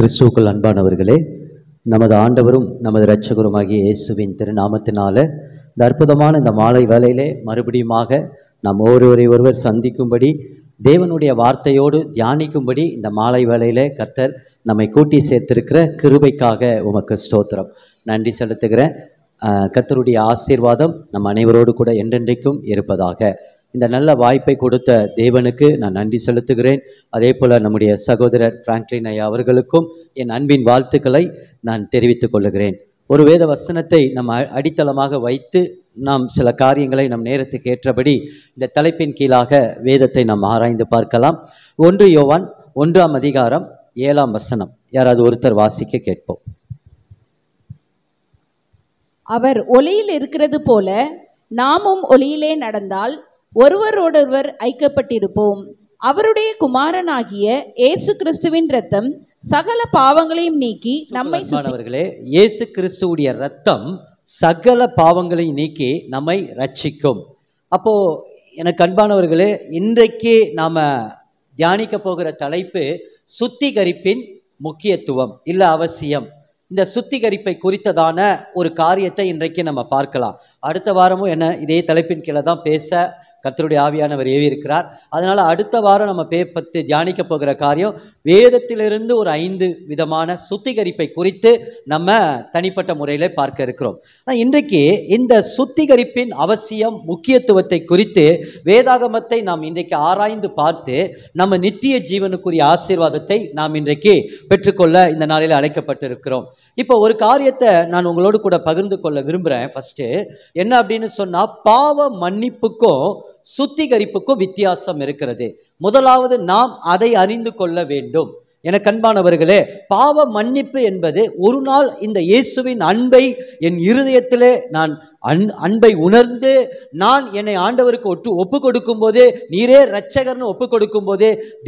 கிறிஸ்துவுக்குள் அன்பானவர்களே நமது ஆண்டவரும் நமது இரட்சகருமாகிய இயேசுவின் திருநாமத்தினால இந்த அற்புதமான இந்த மாலை வேலையிலே மறுபடியுமாக நாம் ஒருவரை ஒருவர் சந்திக்கும்படி தேவனுடைய வார்த்தையோடு தியானிக்கும்படி இந்த மாலை வேலையிலே கர்த்தர் நம்மை கூட்டி சேர்த்திருக்கிற கிருபைக்காக உமக்கு ஸ்தோத்திரம் நன்றி செலுத்துகிறேன் கர்த்தருடைய ஆசீர்வாதம் நம் அனைவரோடு கூட என்றென்றைக்கும் இருப்பதாக இந்த நல்ல வாய்ப்பை கொடுத்த தேவனுக்கு நான் நன்றி செலுத்துகிறேன் அதே போல் நம்முடைய சகோதரர் பிராங்க்லின் ஐயா அவர்களுக்கும் என் அன்பின் வாழ்த்துக்களை நான் தெரிவித்துக் கொள்ளுகிறேன் ஒரு வேத வசனத்தை நம் அடித்தளமாக வைத்து நாம் சில காரியங்களை நம் நேரத்துக்கு ஏற்றபடி இந்த தலைப்பின் கீழாக வேதத்தை நாம் ஆராய்ந்து பார்க்கலாம் ஒன்று யோவான் ஒன்றாம் அதிகாரம் ஏழாம் வசனம் யாராவது ஒருத்தர் வாசிக்க கேட்போம் அவர் ஒளியில் இருக்கிறது போல நாமும் ஒளியிலே நடந்தால் ஒருவரோடொருவர் ஐக்கப்பட்டிருப்போம் அவருடைய குமாரனாகிய இயேசு கிறிஸ்துவின் ரத்தம் சகல பாவங்களையும் நீக்கி நம்மை சொன்னவர்களே இயேசு கிறிஸ்துவுடைய ரத்தம் சகல பாவங்களையும் நீக்கி நம்மை ரட்சிக்கும் அப்போ எனக்கு அன்பானவர்களே இன்றைக்கு நாம் தியானிக்க போகிற தலைப்பு சுத்திகரிப்பின் முக்கியத்துவம் இல்லை அவசியம் இந்த சுத்திகரிப்பை குறித்ததான ஒரு காரியத்தை இன்றைக்கு நம்ம பார்க்கலாம் அடுத்த வாரமும் என்ன இதே தலைப்பின் கீழே தான் பேச கத்தருடைய ஆவியானவர் ஏவியிருக்கிறார் அதனால் அடுத்த வாரம் நம்ம பே பற்றி தியானிக்க போகிற காரியம் வேதத்திலிருந்து ஒரு ஐந்து விதமான சுத்திகரிப்பை குறித்து நம்ம தனிப்பட்ட முறையில் பார்க்க இருக்கிறோம் இன்றைக்கு இந்த சுத்திகரிப்பின் அவசியம் முக்கியத்துவத்தை குறித்து வேதாகமத்தை நாம் இன்றைக்கு ஆராய்ந்து பார்த்து நம்ம நித்திய ஜீவனுக்குரிய ஆசீர்வாதத்தை நாம் இன்றைக்கு பெற்றுக்கொள்ள இந்த நாளில் அழைக்கப்பட்டிருக்கிறோம் இப்போ ஒரு காரியத்தை நான் உங்களோடு கூட பகிர்ந்து கொள்ள விரும்புகிறேன் ஃபஸ்ட்டு என்ன அப்படின்னு சொன்னால் பாவ மன்னிப்புக்கும் சுத்திகரிப்புக்கும் வித்தியாசம் இருக்கிறது முதலாவது நாம் அதை அறிந்து கொள்ள வேண்டும் என கண்பானவர்களே பாவ மன்னிப்பு என்பது ஒரு நாள் இந்த இயேசுவின் அன்பை என் இருதயத்திலே நான் அன் அன்பை உணர்ந்து நான் என்னை ஆண்டவருக்கு ஒட்டு ஒப்பு கொடுக்கும் நீரே ரட்சகர்னு ஒப்பு கொடுக்கும்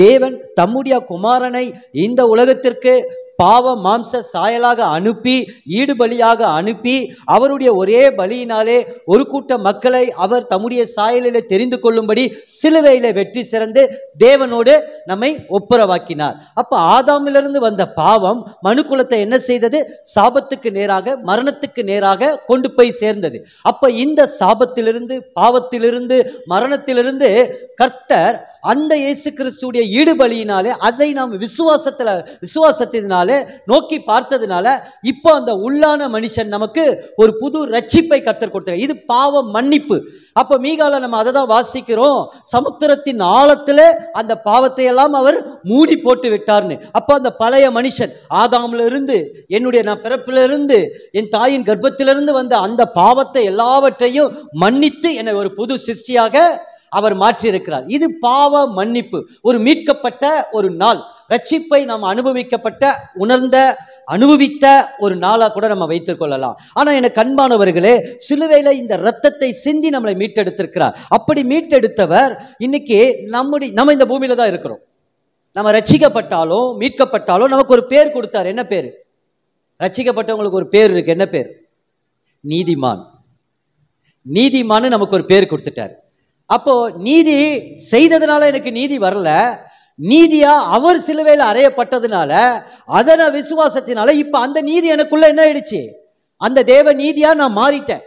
தேவன் தம்முடைய குமாரனை இந்த உலகத்திற்கு பாவ மாம்ச சாயலாக அனுப்பி ஈடுபலியாக அனுப்பி அவருடைய ஒரே பலியினாலே ஒரு கூட்ட மக்களை அவர் தம்முடைய சாயலில் தெரிந்து கொள்ளும்படி சிலுவையில் வெற்றி சிறந்து தேவனோடு நம்மை ஒப்புரவாக்கினார் அப்போ ஆதாமிலிருந்து வந்த பாவம் மனு குலத்தை என்ன செய்தது சாபத்துக்கு நேராக மரணத்துக்கு நேராக கொண்டு போய் சேர்ந்தது அப்போ இந்த சாபத்திலிருந்து பாவத்திலிருந்து மரணத்திலிருந்து கர்த்தர் அந்த இயேசு கிறிஸ்துடைய ஈடுபலியினாலே அதை நாம் விசுவாசத்தில் விசுவாசத்தினாலே நோக்கி பார்த்ததுனால இப்போ அந்த உள்ளான மனுஷன் நமக்கு ஒரு புது ரட்சிப்பை கத்தர் கொடுத்தார் இது பாவ மன்னிப்பு அப்போ மீகால நம்ம அதை தான் வாசிக்கிறோம் சமுத்திரத்தின் ஆழத்தில் அந்த பாவத்தை எல்லாம் அவர் மூடி போட்டு விட்டார்னு அப்போ அந்த பழைய மனுஷன் ஆதாமில் இருந்து என்னுடைய நான் பிறப்பிலிருந்து என் தாயின் கர்ப்பத்திலிருந்து வந்த அந்த பாவத்தை எல்லாவற்றையும் மன்னித்து என்னை ஒரு புது சிருஷ்டியாக அவர் மாற்றியிருக்கிறார் இது பாவ மன்னிப்பு ஒரு மீட்கப்பட்ட ஒரு நாள் ரட்சிப்பை நாம் அனுபவிக்கப்பட்ட உணர்ந்த அனுபவித்த ஒரு நாளாக கூட நம்ம கொள்ளலாம் ஆனால் எனக்கு அன்பானவர்களே சிலுவையில் இந்த ரத்தத்தை சிந்தி நம்மளை மீட்டெடுத்திருக்கிறார் அப்படி மீட்டெடுத்தவர் இன்னைக்கு நம்முடைய நம்ம இந்த பூமியில் தான் இருக்கிறோம் நம்ம ரட்சிக்கப்பட்டாலும் மீட்கப்பட்டாலும் நமக்கு ஒரு பேர் கொடுத்தார் என்ன பேர் ரட்சிக்கப்பட்டவங்களுக்கு ஒரு பேர் இருக்கு என்ன பேர் நீதிமான் நீதிமான்னு நமக்கு ஒரு பேர் கொடுத்துட்டார் அப்போ நீதி செய்ததுனால எனக்கு நீதி வரல நீதியா அவர் சிலுவையில் அறையப்பட்டதுனால அதன விசுவாசத்தினால இப்ப அந்த நீதி எனக்குள்ள என்ன ஆயிடுச்சு அந்த தேவ நீதியா நான் மாறிட்டேன்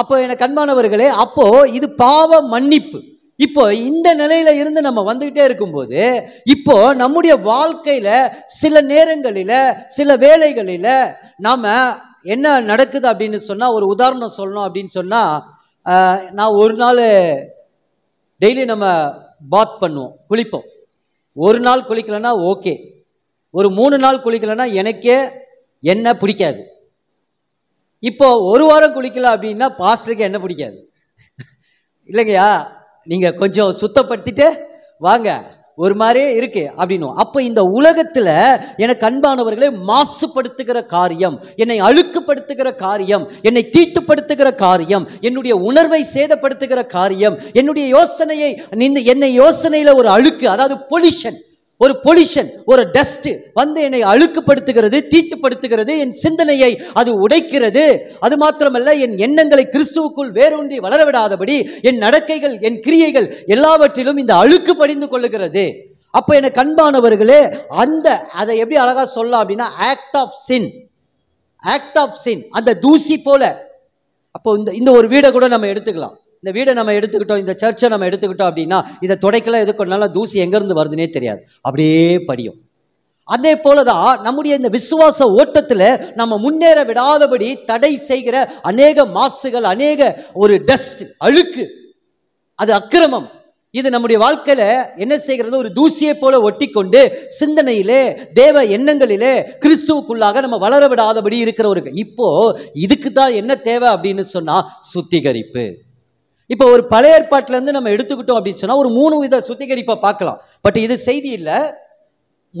அப்போ எனக்கு அன்பானவர்களே அப்போ இது பாவ மன்னிப்பு இப்போ இந்த நிலையில இருந்து நம்ம வந்துகிட்டே இருக்கும்போது இப்போ நம்முடைய வாழ்க்கையில சில நேரங்களில சில வேலைகளில நாம என்ன நடக்குது அப்படின்னு சொன்னா ஒரு உதாரணம் சொல்லணும் அப்படின்னு சொன்னா நான் ஒரு நாள் டெய்லி நம்ம பாத் பண்ணுவோம் குளிப்போம் ஒரு நாள் குளிக்கலன்னா ஓகே ஒரு மூணு நாள் குளிக்கலன்னா எனக்கே என்ன பிடிக்காது இப்போ ஒரு வாரம் குளிக்கல அப்படின்னா பாஸ்டருக்கு என்ன பிடிக்காது இல்லைங்கய்யா நீங்கள் கொஞ்சம் சுத்தப்படுத்திட்டு வாங்க ஒரு மாதிரியே இருக்கு அப்படின்னும் அப்போ இந்த உலகத்தில் எனக்கு அன்பானவர்களை மாசுபடுத்துகிற காரியம் என்னை அழுக்குப்படுத்துகிற காரியம் என்னை தீட்டுப்படுத்துகிற காரியம் என்னுடைய உணர்வை சேதப்படுத்துகிற காரியம் என்னுடைய யோசனையை என்னை யோசனையில் ஒரு அழுக்கு அதாவது பொலிஷன் ஒரு பொலிஷன் ஒரு டஸ்ட் வந்து என்னை அழுக்குப்படுத்துகிறது தீட்டுப்படுத்துகிறது என் சிந்தனையை அது உடைக்கிறது அது மாத்திரமல்ல என் எண்ணங்களை கிறிஸ்துவுக்குள் வேரூன்றி வளரவிடாதபடி என் நடக்கைகள் என் கிரியைகள் எல்லாவற்றிலும் இந்த அழுக்கு படிந்து கொள்ளுகிறது அப்போ எனக்கு அன்பானவர்களே அந்த அதை எப்படி அழகாக சொல்லலாம் அப்படின்னா act of sin act of sin அந்த தூசி போல அப்போ இந்த இந்த ஒரு வீடை கூட நம்ம எடுத்துக்கலாம் இந்த வீடை நம்ம எடுத்துக்கிட்டோம் இந்த சர்ச்சை நம்ம எடுத்துக்கிட்டோம் அப்படின்னா இதை துடைக்கலாம் எதுக்கொண்டாலும் தூசி எங்கேருந்து வருதுன்னே தெரியாது அப்படியே படியும் அதே போலதான் நம்முடைய இந்த விசுவாச ஓட்டத்தில் நம்ம முன்னேற விடாதபடி தடை செய்கிற அநேக மாசுகள் அநேக ஒரு டஸ்ட் அழுக்கு அது அக்கிரமம் இது நம்முடைய வாழ்க்கையில என்ன செய்கிறது ஒரு தூசியை போல ஒட்டி கொண்டு சிந்தனையிலே தேவ எண்ணங்களிலே கிறிஸ்துவுக்குள்ளாக நம்ம வளர விடாதபடி இருக்கிறவர்கள் இப்போ இதுக்கு தான் என்ன தேவை அப்படின்னு சொன்னா சுத்திகரிப்பு இப்போ ஒரு பழைய ஏற்பாட்டிலேருந்து நம்ம எடுத்துக்கிட்டோம் அப்படின்னு சொன்னால் ஒரு மூணு வித சுத்திகரிப்பை பார்க்கலாம் பட் இது செய்தி இல்லை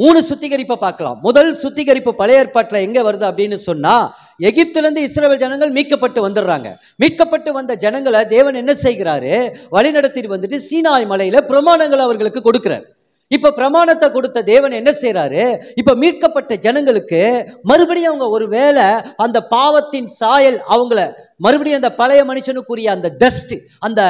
மூணு சுத்திகரிப்பை பார்க்கலாம் முதல் சுத்திகரிப்பு பழைய ஏற்பாட்டில் எங்கே வருது அப்படின்னு சொன்னால் எகிப்திலிருந்து இஸ்ரேல் ஜனங்கள் மீட்கப்பட்டு வந்துடுறாங்க மீட்கப்பட்டு வந்த ஜனங்களை தேவன் என்ன செய்கிறாரு வழிநடத்திட்டு வந்துட்டு சீனாய் மலையில் பிரமாணங்கள் அவர்களுக்கு கொடுக்கிறார் இப்போ பிரமாணத்தை கொடுத்த தேவன் என்ன செய்கிறாரு இப்போ மீட்கப்பட்ட ஜனங்களுக்கு மறுபடியும் அவங்க ஒரு வேளை அந்த பாவத்தின் சாயல் அவங்கள மறுபடியும் அந்த பழைய மனுஷனுக்குரிய அந்த டஸ்ட் அந்த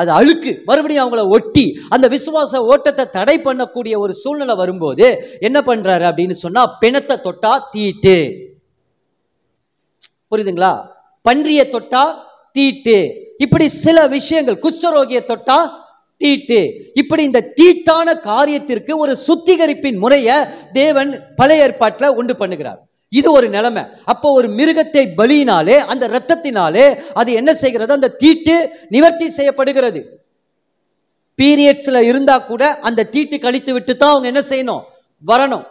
அது அழுக்கு மறுபடியும் அவங்கள ஒட்டி அந்த விசுவாச ஓட்டத்தை தடை பண்ணக்கூடிய ஒரு சூழ்நிலை வரும்போது என்ன பண்றாரு அப்படின்னு சொன்னா பிணத்தை தொட்டா தீட்டு புரியுதுங்களா பன்றியை தொட்டா தீட்டு இப்படி சில விஷயங்கள் குஷ்டரோகிய தொட்டா தீட்டு இப்படி இந்த தீட்டான காரியத்திற்கு ஒரு சுத்திகரிப்பின் முறையை தேவன் பழைய ஏற்பாட்டில் உண்டு பண்ணுகிறார் இது ஒரு நிலைமை அப்போ ஒரு மிருகத்தை பலியினாலே அந்த இரத்தத்தினாலே அது என்ன செய்கிறது அந்த தீட்டு நிவர்த்தி செய்யப்படுகிறது பீரியட்ஸில் இருந்தால் கூட அந்த தீட்டு கழித்து விட்டு தான் அவங்க என்ன செய்யணும் வரணும்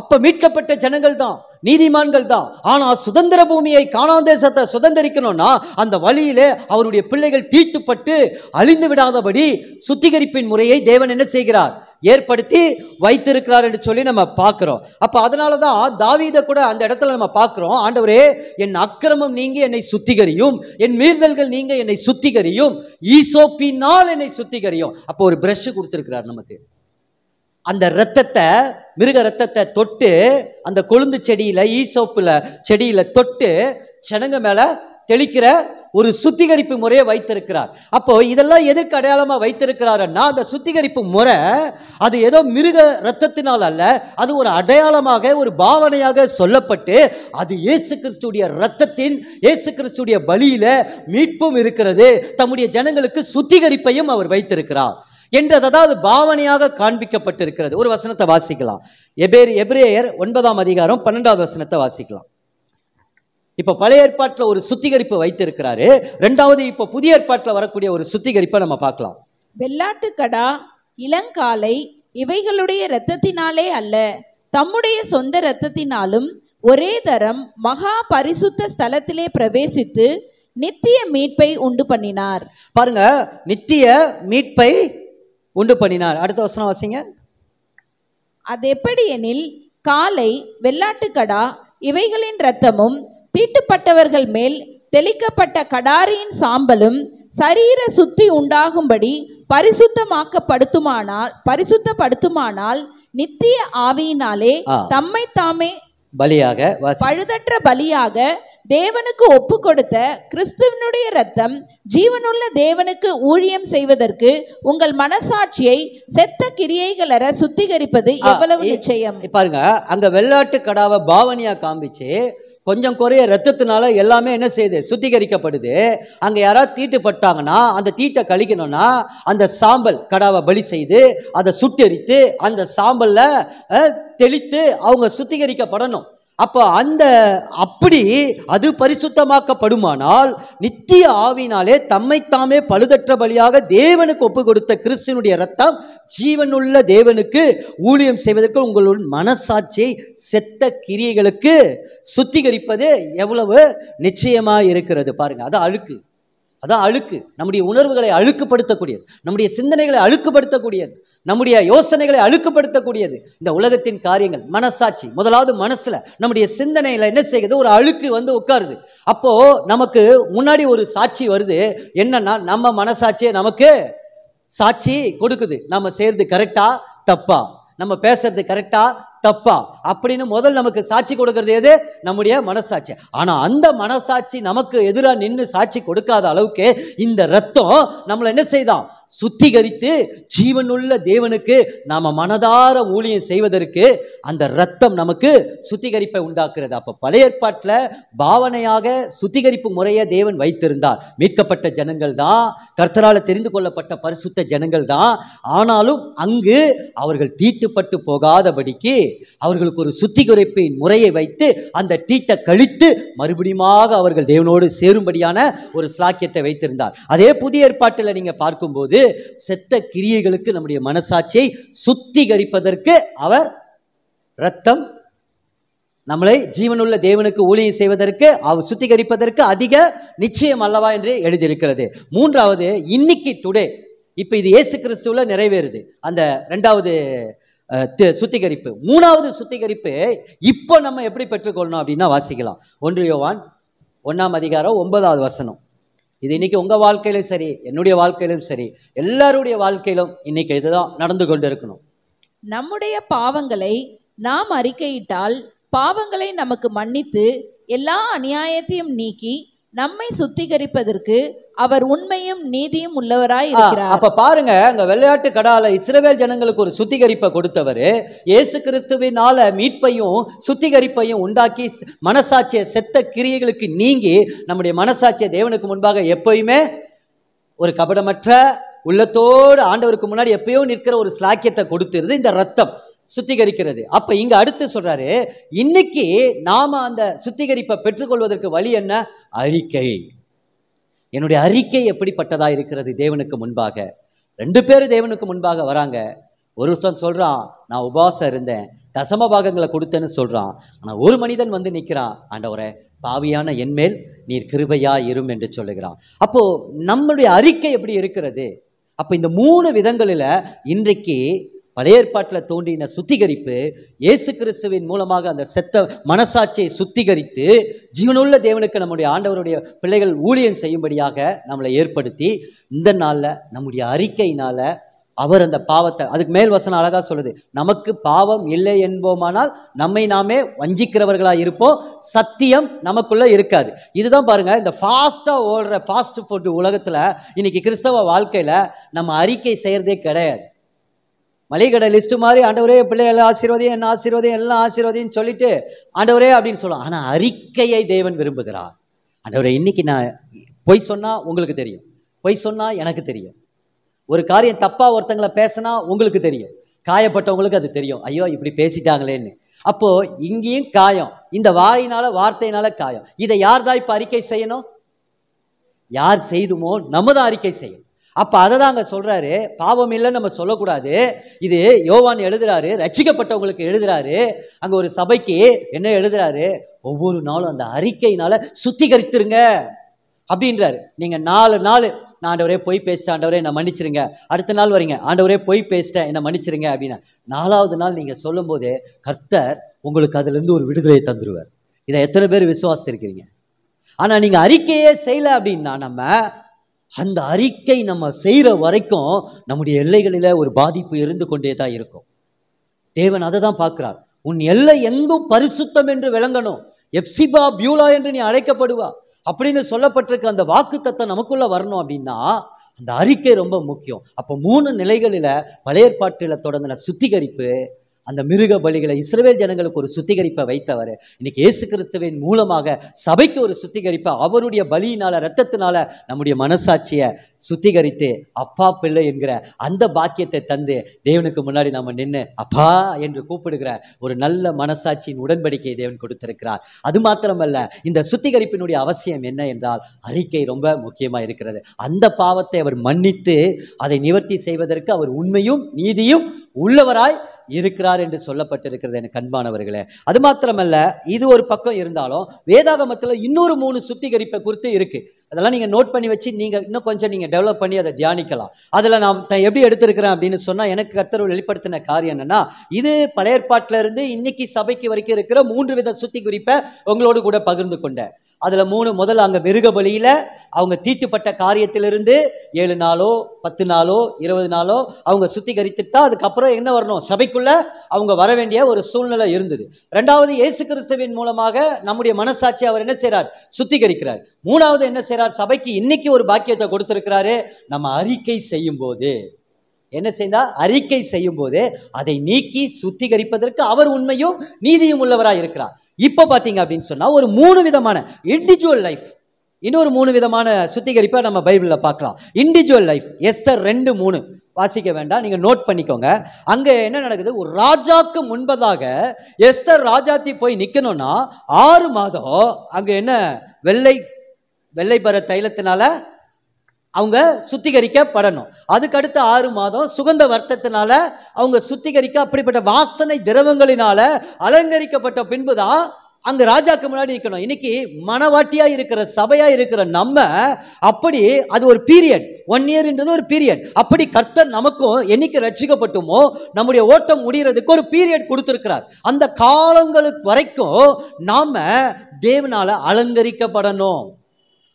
அப்போ மீட்கப்பட்ட ஜனங்கள் தான் நீதிமான்கள் தான் ஆனால் சுதந்திர பூமியை காணாம் தேசத்தை சுதந்திரிக்கணும்னா அந்த வழியிலே அவருடைய பிள்ளைகள் தீட்டுப்பட்டு அழிந்து விடாதபடி சுத்திகரிப்பின் முறையை தேவன் என்ன செய்கிறார் ஏற்படுத்தி வைத்திருக்கிறார் என்று சொல்லி நம்ம பார்க்குறோம் அப்போ அதனால தான் தாவீதை கூட அந்த இடத்துல நம்ம பார்க்குறோம் ஆண்டவரே என் அக்கிரமம் நீங்க என்னை சுத்திகரியும் என் மீறுதல்கள் நீங்க என்னை சுத்திகரியும் ஈசோப்பினால் என்னை சுத்திகரியும் அப்போ ஒரு ப்ரஷ் கொடுத்துருக்கிறார் நமக்கு அந்த ரத்தத்தை மிருக ரத்தத்தை தொட்டு அந்த கொழுந்து செடியில் ஈசோப்பில் செடியில் தொட்டு ஜனங்க மேலே தெளிக்கிற ஒரு சுத்திகரிப்பு முறையை வைத்திருக்கிறார் அப்போ இதெல்லாம் எதற்கு அடையாளமாக வைத்திருக்கிறாருன்னா அந்த சுத்திகரிப்பு முறை அது ஏதோ மிருக ரத்தத்தினால் அல்ல அது ஒரு அடையாளமாக ஒரு பாவனையாக சொல்லப்பட்டு அது இயேசு கிறிஸ்துடைய ரத்தத்தின் இயேசு கிறிஸ்துடைய பலியில மீட்பும் இருக்கிறது தம்முடைய ஜனங்களுக்கு சுத்திகரிப்பையும் அவர் வைத்திருக்கிறார் என்று அதாவது பாவனையாக காண்பிக்கப்பட்டிருக்கிறது ஒரு வசனத்தை வாசிக்கலாம் எபேர் எப்ரேயர் ஒன்பதாம் அதிகாரம் பன்னெண்டாவது வசனத்தை வாசிக்கலாம் இப்போ பழைய ஏற்பாட்டில் ஒரு சுத்திகரிப்பு வைத்திருக்கிறாரு ரெண்டாவது இப்போ புதிய ஏற்பாட்டில் வரக்கூடிய ஒரு சுத்திகரிப்பை நம்ம பார்க்கலாம் வெள்ளாட்டு கடா இளங்காலை இவைகளுடைய இரத்தத்தினாலே அல்ல தம்முடைய சொந்த இரத்தத்தினாலும் ஒரே தரம் மகா பரிசுத்த ஸ்தலத்திலே பிரவேசித்து நித்திய மீட்பை உண்டு பண்ணினார் பாருங்க நித்திய மீட்பை உண்டு பண்ணினார் அடுத்த வசனம் வாசிங்க அது எப்படி எனில் காலை வெள்ளாட்டுக்கடா இவைகளின் இரத்தமும் தீட்டுப்பட்டவர்கள் மேல் தெளிக்கப்பட்ட கடாரியின் சாம்பலும் சரீர சுத்தி உண்டாகும்படி பரிசுத்தமாக்கப்படுத்துமானால் பரிசுத்தப்படுத்துமானால் நித்திய ஆவியினாலே தம்மை தாமே பலியாக பழுதற்ற பலியாக தேவனுக்கு ஒப்பு கொடுத்த கிறிஸ்துவனுடைய ரத்தம் ஜீவனுள்ள தேவனுக்கு ஊழியம் செய்வதற்கு உங்கள் மனசாட்சியை செத்த கிரியைகள சுத்திகரிப்பது எவ்வளவு நிச்சயம் பாருங்க அங்க வெள்ளாட்டு கடாவை பாவனியா காமிச்சு கொஞ்சம் குறைய ரத்தத்தினால எல்லாமே என்ன செய்யுது சுத்திகரிக்கப்படுது அங்கே யாராவது தீட்டு பட்டாங்கன்னா அந்த தீட்டை கழிக்கணும்னா அந்த சாம்பல் கடாவை பலி செய்து அதை சுட்டெரித்து அந்த சாம்பலில் தெளித்து அவங்க சுத்திகரிக்கப்படணும் அப்போ அந்த அப்படி அது பரிசுத்தமாக்கப்படுமானால் நித்திய ஆவினாலே தம்மைத்தாமே பழுதற்ற பலியாக தேவனுக்கு ஒப்பு கொடுத்த கிறிஸ்தனுடைய ரத்தம் ஜீவனுள்ள தேவனுக்கு ஊழியம் செய்வதற்கு உங்களுடைய மனசாட்சியை செத்த கிரியைகளுக்கு சுத்திகரிப்பது எவ்வளவு நிச்சயமாக இருக்கிறது பாருங்கள் அது அழுக்கு அதான் அழுக்கு நம்முடைய உணர்வுகளை அழுக்குப்படுத்தக்கூடியது நம்முடைய சிந்தனைகளை அழுக்குப்படுத்தக்கூடியது நம்முடைய யோசனைகளை அழுக்குப்படுத்தக்கூடியது இந்த உலகத்தின் காரியங்கள் மனசாட்சி முதலாவது மனசில் நம்முடைய சிந்தனையில் என்ன செய்யுது ஒரு அழுக்கு வந்து உட்காருது அப்போது நமக்கு முன்னாடி ஒரு சாட்சி வருது என்னன்னா நம்ம மனசாட்சியை நமக்கு சாட்சி கொடுக்குது நம்ம செய்கிறது கரெக்டாக தப்பா நம்ம பேசுறது கரெக்டாக தப்பா அப்படின்னு முதல் நமக்கு சாட்சி கொடுக்கறது எது நம்முடைய மனசாட்சி ஆனால் அந்த மனசாட்சி நமக்கு எதிராக நின்று சாட்சி கொடுக்காத அளவுக்கு இந்த ரத்தம் நம்மளை என்ன செய்தான் சுத்திகரித்து ஜீவனுள்ள தேவனுக்கு நாம மனதார ஊழியம் செய்வதற்கு அந்த ரத்தம் நமக்கு சுத்திகரிப்பை உண்டாக்குறது அப்போ பழைய ஏற்பாட்டில் பாவனையாக சுத்திகரிப்பு முறையை தேவன் வைத்திருந்தார் மீட்கப்பட்ட ஜனங்கள் தான் கர்த்தரால் தெரிந்து கொள்ளப்பட்ட பரிசுத்த ஜனங்கள் தான் ஆனாலும் அங்கு அவர்கள் தீட்டுப்பட்டு போகாதபடிக்கு அவர்களுக்கு ஒரு சுத்திகரிப்பின் முறையை வைத்து அந்த தீட்டை கழித்து மறுபடியும் அவர்கள் தேவனோடு சேரும்படியான ஒரு சாக்கியத்தை வைத்திருந்தார் அதே புதிய ஏற்பாட்டில் பார்க்கும் பார்க்கும்போது செய்து செத்த கிரியைகளுக்கு நம்முடைய மனசாட்சியை சுத்திகரிப்பதற்கு அவர் ரத்தம் நம்மளை ஜீவனுள்ள தேவனுக்கு ஊழியம் செய்வதற்கு அவர் சுத்திகரிப்பதற்கு அதிக நிச்சயம் அல்லவா என்று எழுதியிருக்கிறது மூன்றாவது இன்னைக்கு டுடே இப்போ இது இயேசு கிறிஸ்துவில் நிறைவேறுது அந்த ரெண்டாவது சுத்திகரிப்பு மூணாவது சுத்திகரிப்பு இப்போ நம்ம எப்படி பெற்றுக்கொள்ளணும் அப்படின்னா வாசிக்கலாம் ஒன்று யோவான் ஒன்றாம் அதிகாரம் ஒன்பதாவது வசனம் இது இன்னைக்கு உங்கள் வாழ்க்கையிலும் சரி என்னுடைய வாழ்க்கையிலும் சரி எல்லாருடைய வாழ்க்கையிலும் இன்னைக்கு இதுதான் நடந்து கொண்டு இருக்கணும் நம்முடைய பாவங்களை நாம் அறிக்கையிட்டால் பாவங்களை நமக்கு மன்னித்து எல்லா அநியாயத்தையும் நீக்கி நம்மை சுத்திகரிப்பதற்கு அவர் உண்மையும் நீதியும் உள்ளவராய் இருக்கிறார் அப்ப பாருங்க அங்க விளையாட்டு கடால இஸ்ரவேல் ஜனங்களுக்கு ஒரு சுத்திகரிப்பை கொடுத்தவர் இயேசு கிறிஸ்துவினால மீட்பையும் சுத்திகரிப்பையும் உண்டாக்கி மனசாட்சிய செத்த கிரியைகளுக்கு நீங்கி நம்முடைய மனசாட்சியை தேவனுக்கு முன்பாக எப்பயுமே ஒரு கபடமற்ற உள்ளத்தோடு ஆண்டவருக்கு முன்னாடி எப்பயோ நிற்கிற ஒரு ஸ்லாக்கியத்தை கொடுத்துருது இந்த ரத்தம் சுத்திகரிக்கிறது அப்ப இங்க அடுத்து சொல்றாரு இன்னைக்கு நாம அந்த சுத்திகரிப்பை பெற்றுக்கொள்வதற்கு வழி என்ன அறிக்கை என்னுடைய அறிக்கை எப்படிப்பட்டதாக இருக்கிறது தேவனுக்கு முன்பாக ரெண்டு பேரும் தேவனுக்கு முன்பாக வராங்க ஒரு வருஷம் சொல்கிறான் நான் உபவாசம் இருந்தேன் தசம பாகங்களை கொடுத்தேன்னு சொல்கிறான் ஆனால் ஒரு மனிதன் வந்து நிற்கிறான் ஒரு பாவியான என்மேல் நீர் கிருபையா இரும் என்று சொல்லுகிறான் அப்போது நம்மளுடைய அறிக்கை எப்படி இருக்கிறது அப்போ இந்த மூணு விதங்களில் இன்றைக்கு பழைய ஏற்பாட்டில் தோன்றின சுத்திகரிப்பு இயேசு கிறிஸ்துவின் மூலமாக அந்த செத்த மனசாட்சியை சுத்திகரித்து ஜீவனுள்ள தேவனுக்கு நம்முடைய ஆண்டவருடைய பிள்ளைகள் ஊழியம் செய்யும்படியாக நம்மளை ஏற்படுத்தி இந்த நாளில் நம்முடைய அறிக்கையினால் அவர் அந்த பாவத்தை அதுக்கு மேல் வசனம் அழகாக சொல்லுது நமக்கு பாவம் இல்லை என்போமானால் நம்மை நாமே வஞ்சிக்கிறவர்களாக இருப்போம் சத்தியம் நமக்குள்ளே இருக்காது இதுதான் பாருங்கள் இந்த ஃபாஸ்ட்டாக ஓடுற ஃபாஸ்ட் ஃபுட் உலகத்தில் இன்றைக்கி கிறிஸ்தவ வாழ்க்கையில் நம்ம அறிக்கை செய்கிறதே கிடையாது மளிகடை லிஸ்ட்டு மாதிரி ஆண்டவரே எல்லாம் ஆசீர்வதையும் என்ன ஆசீர்வதையும் எல்லாம் ஆசீர்வதையும் சொல்லிட்டு ஆண்டவரே அப்படின்னு சொல்லலாம் ஆனால் அறிக்கையை தேவன் விரும்புகிறார் ஆண்டவரே இன்னைக்கு நான் பொய் சொன்னால் உங்களுக்கு தெரியும் பொய் சொன்னால் எனக்கு தெரியும் ஒரு காரியம் தப்பாக ஒருத்தங்களை பேசினா உங்களுக்கு தெரியும் காயப்பட்டவங்களுக்கு அது தெரியும் ஐயோ இப்படி பேசிட்டாங்களேன்னு அப்போ இங்கேயும் காயம் இந்த வாயினால வார்த்தையினால காயம் இதை யார் தான் இப்போ அறிக்கை செய்யணும் யார் செய்துமோ நம்ம தான் அறிக்கை செய்யணும் அப்போ அதை தான் அங்கே சொல்கிறாரு பாவம் இல்லைன்னு நம்ம சொல்லக்கூடாது இது யோவான் எழுதுறாரு ரச்சிக்கப்பட்டவங்களுக்கு எழுதுறாரு அங்கே ஒரு சபைக்கு என்ன எழுதுறாரு ஒவ்வொரு நாளும் அந்த அறிக்கையினால சுத்திகரித்துருங்க அப்படின்றாரு நீங்கள் நாலு நாள் நான் ஆண்டவரே பொய் பேசிட்டேன் ஆண்டவரே என்னை மன்னிச்சிருங்க அடுத்த நாள் வரீங்க ஆண்டவரே பொய் பேசிட்டேன் என்னை மன்னிச்சிருங்க அப்படின்னு நாலாவது நாள் நீங்கள் சொல்லும்போது கர்த்தர் உங்களுக்கு அதுலேருந்து ஒரு விடுதலையை தந்துடுவார் இதை எத்தனை பேர் இருக்கிறீங்க ஆனால் நீங்கள் அறிக்கையே செய்யலை அப்படின்னா நம்ம அந்த அறிக்கை நம்ம செய்கிற வரைக்கும் நம்முடைய எல்லைகளில் ஒரு பாதிப்பு இருந்து கொண்டே தான் இருக்கும் தேவன் அதை தான் பார்க்குறார் உன் எல்லை எங்கும் பரிசுத்தம் என்று விளங்கணும் எப்சிபா பியூலா என்று நீ அழைக்கப்படுவா அப்படின்னு சொல்லப்பட்டிருக்க அந்த வாக்கு தத்தம் நமக்குள்ளே வரணும் அப்படின்னா அந்த அறிக்கை ரொம்ப முக்கியம் அப்போ மூணு நிலைகளில் பழையற்பாட்டில் தொடங்கின சுத்திகரிப்பு அந்த மிருக பலிகளை இஸ்ரேல் ஜனங்களுக்கு ஒரு சுத்திகரிப்பை வைத்தவர் இன்னைக்கு இயேசு கிறிஸ்துவின் மூலமாக சபைக்கு ஒரு சுத்திகரிப்பை அவருடைய பலியினால ரத்தத்தினால நம்முடைய மனசாட்சியை சுத்திகரித்து அப்பா பிள்ளை என்கிற அந்த பாக்கியத்தை தந்து தேவனுக்கு முன்னாடி நம்ம நின்று அப்பா என்று கூப்பிடுகிற ஒரு நல்ல மனசாட்சியின் உடன்படிக்கை தேவன் கொடுத்திருக்கிறார் அது மாத்திரமல்ல இந்த சுத்திகரிப்பினுடைய அவசியம் என்ன என்றால் அறிக்கை ரொம்ப முக்கியமாக இருக்கிறது அந்த பாவத்தை அவர் மன்னித்து அதை நிவர்த்தி செய்வதற்கு அவர் உண்மையும் நீதியும் உள்ளவராய் இருக்கிறார் என்று சொல்லப்பட்டிருக்கிறது எனக்கு கண்பானவர்களே அது மாத்திரமல்ல இது ஒரு பக்கம் இருந்தாலும் வேதாகமத்தில் இன்னொரு மூணு சுத்திகரிப்பை குறித்து இருக்கு அதெல்லாம் நீங்கள் நோட் பண்ணி வச்சு நீங்கள் இன்னும் கொஞ்சம் நீங்கள் டெவலப் பண்ணி அதை தியானிக்கலாம் அதில் நான் எப்படி எடுத்திருக்கிறேன் அப்படின்னு சொன்னால் எனக்கு கர்த்தர் வெளிப்படுத்தின காரியம் என்னன்னா இது பழைய இருந்து இன்னைக்கு சபைக்கு வரைக்கும் இருக்கிற மூன்று வித சுத்திகரிப்பை உங்களோடு கூட பகிர்ந்து கொண்டேன் அதில் மூணு முதல் அங்கே மிருக பலியில் அவங்க தீட்டுப்பட்ட காரியத்திலிருந்து ஏழு நாளோ பத்து நாளோ இருபது நாளோ அவங்க சுத்திகரித்துட்டா அதுக்கப்புறம் என்ன வரணும் சபைக்குள்ளே அவங்க வர வேண்டிய ஒரு சூழ்நிலை இருந்தது ரெண்டாவது இயேசு கிறிஸ்துவின் மூலமாக நம்முடைய மனசாட்சி அவர் என்ன செய்கிறார் சுத்திகரிக்கிறார் மூணாவது என்ன செய்கிறார் சபைக்கு இன்னைக்கு ஒரு பாக்கியத்தை கொடுத்துருக்கிறாரு நம்ம அறிக்கை செய்யும் போது என்ன செய்தா அறிக்கை செய்யும் போது அதை நீக்கி சுத்திகரிப்பதற்கு அவர் உண்மையும் நீதியும் உள்ளவராக இருக்கிறார் இப்போ பார்த்தீங்க அப்படின்னு சொன்னால் ஒரு மூணு விதமான இண்டிவிஜுவல் லைஃப் இன்னொரு மூணு விதமான சுத்திகரிப்பை நம்ம பைபிளில் பார்க்கலாம் இண்டிவிஜுவல் லைஃப் எஸ்டர் ரெண்டு மூணு வாசிக்க வேண்டாம் நீங்கள் நோட் பண்ணிக்கோங்க அங்கே என்ன நடக்குது ஒரு ராஜாக்கு முன்பதாக எஸ்டர் ராஜாத்தி போய் நிற்கணும்னா ஆறு மாதம் அங்கே என்ன வெள்ளை வெள்ளை பர தைலத்தினால அவங்க சுத்திகரிக்கப்படணும் அடுத்த ஆறு மாதம் சுகந்த வர்த்தத்தினால அவங்க சுத்திகரிக்க அப்படிப்பட்ட வாசனை திரவங்களினால அலங்கரிக்கப்பட்ட பின்புதான் அங்க ராஜாக்கு முன்னாடி இருக்கணும் இன்னைக்கு மனவாட்டியா இருக்கிற சபையா இருக்கிற நம்ம அப்படி அது ஒரு பீரியட் ஒன் இயர்ன்றது ஒரு பீரியட் அப்படி கர்த்தர் நமக்கும் என்னைக்கு ரசிக்கப்பட்டுமோ நம்முடைய ஓட்டம் முடிகிறதுக்கு ஒரு பீரியட் கொடுத்துருக்கிறார் அந்த காலங்களுக்கு வரைக்கும் நாம தேவனால அலங்கரிக்கப்படணும்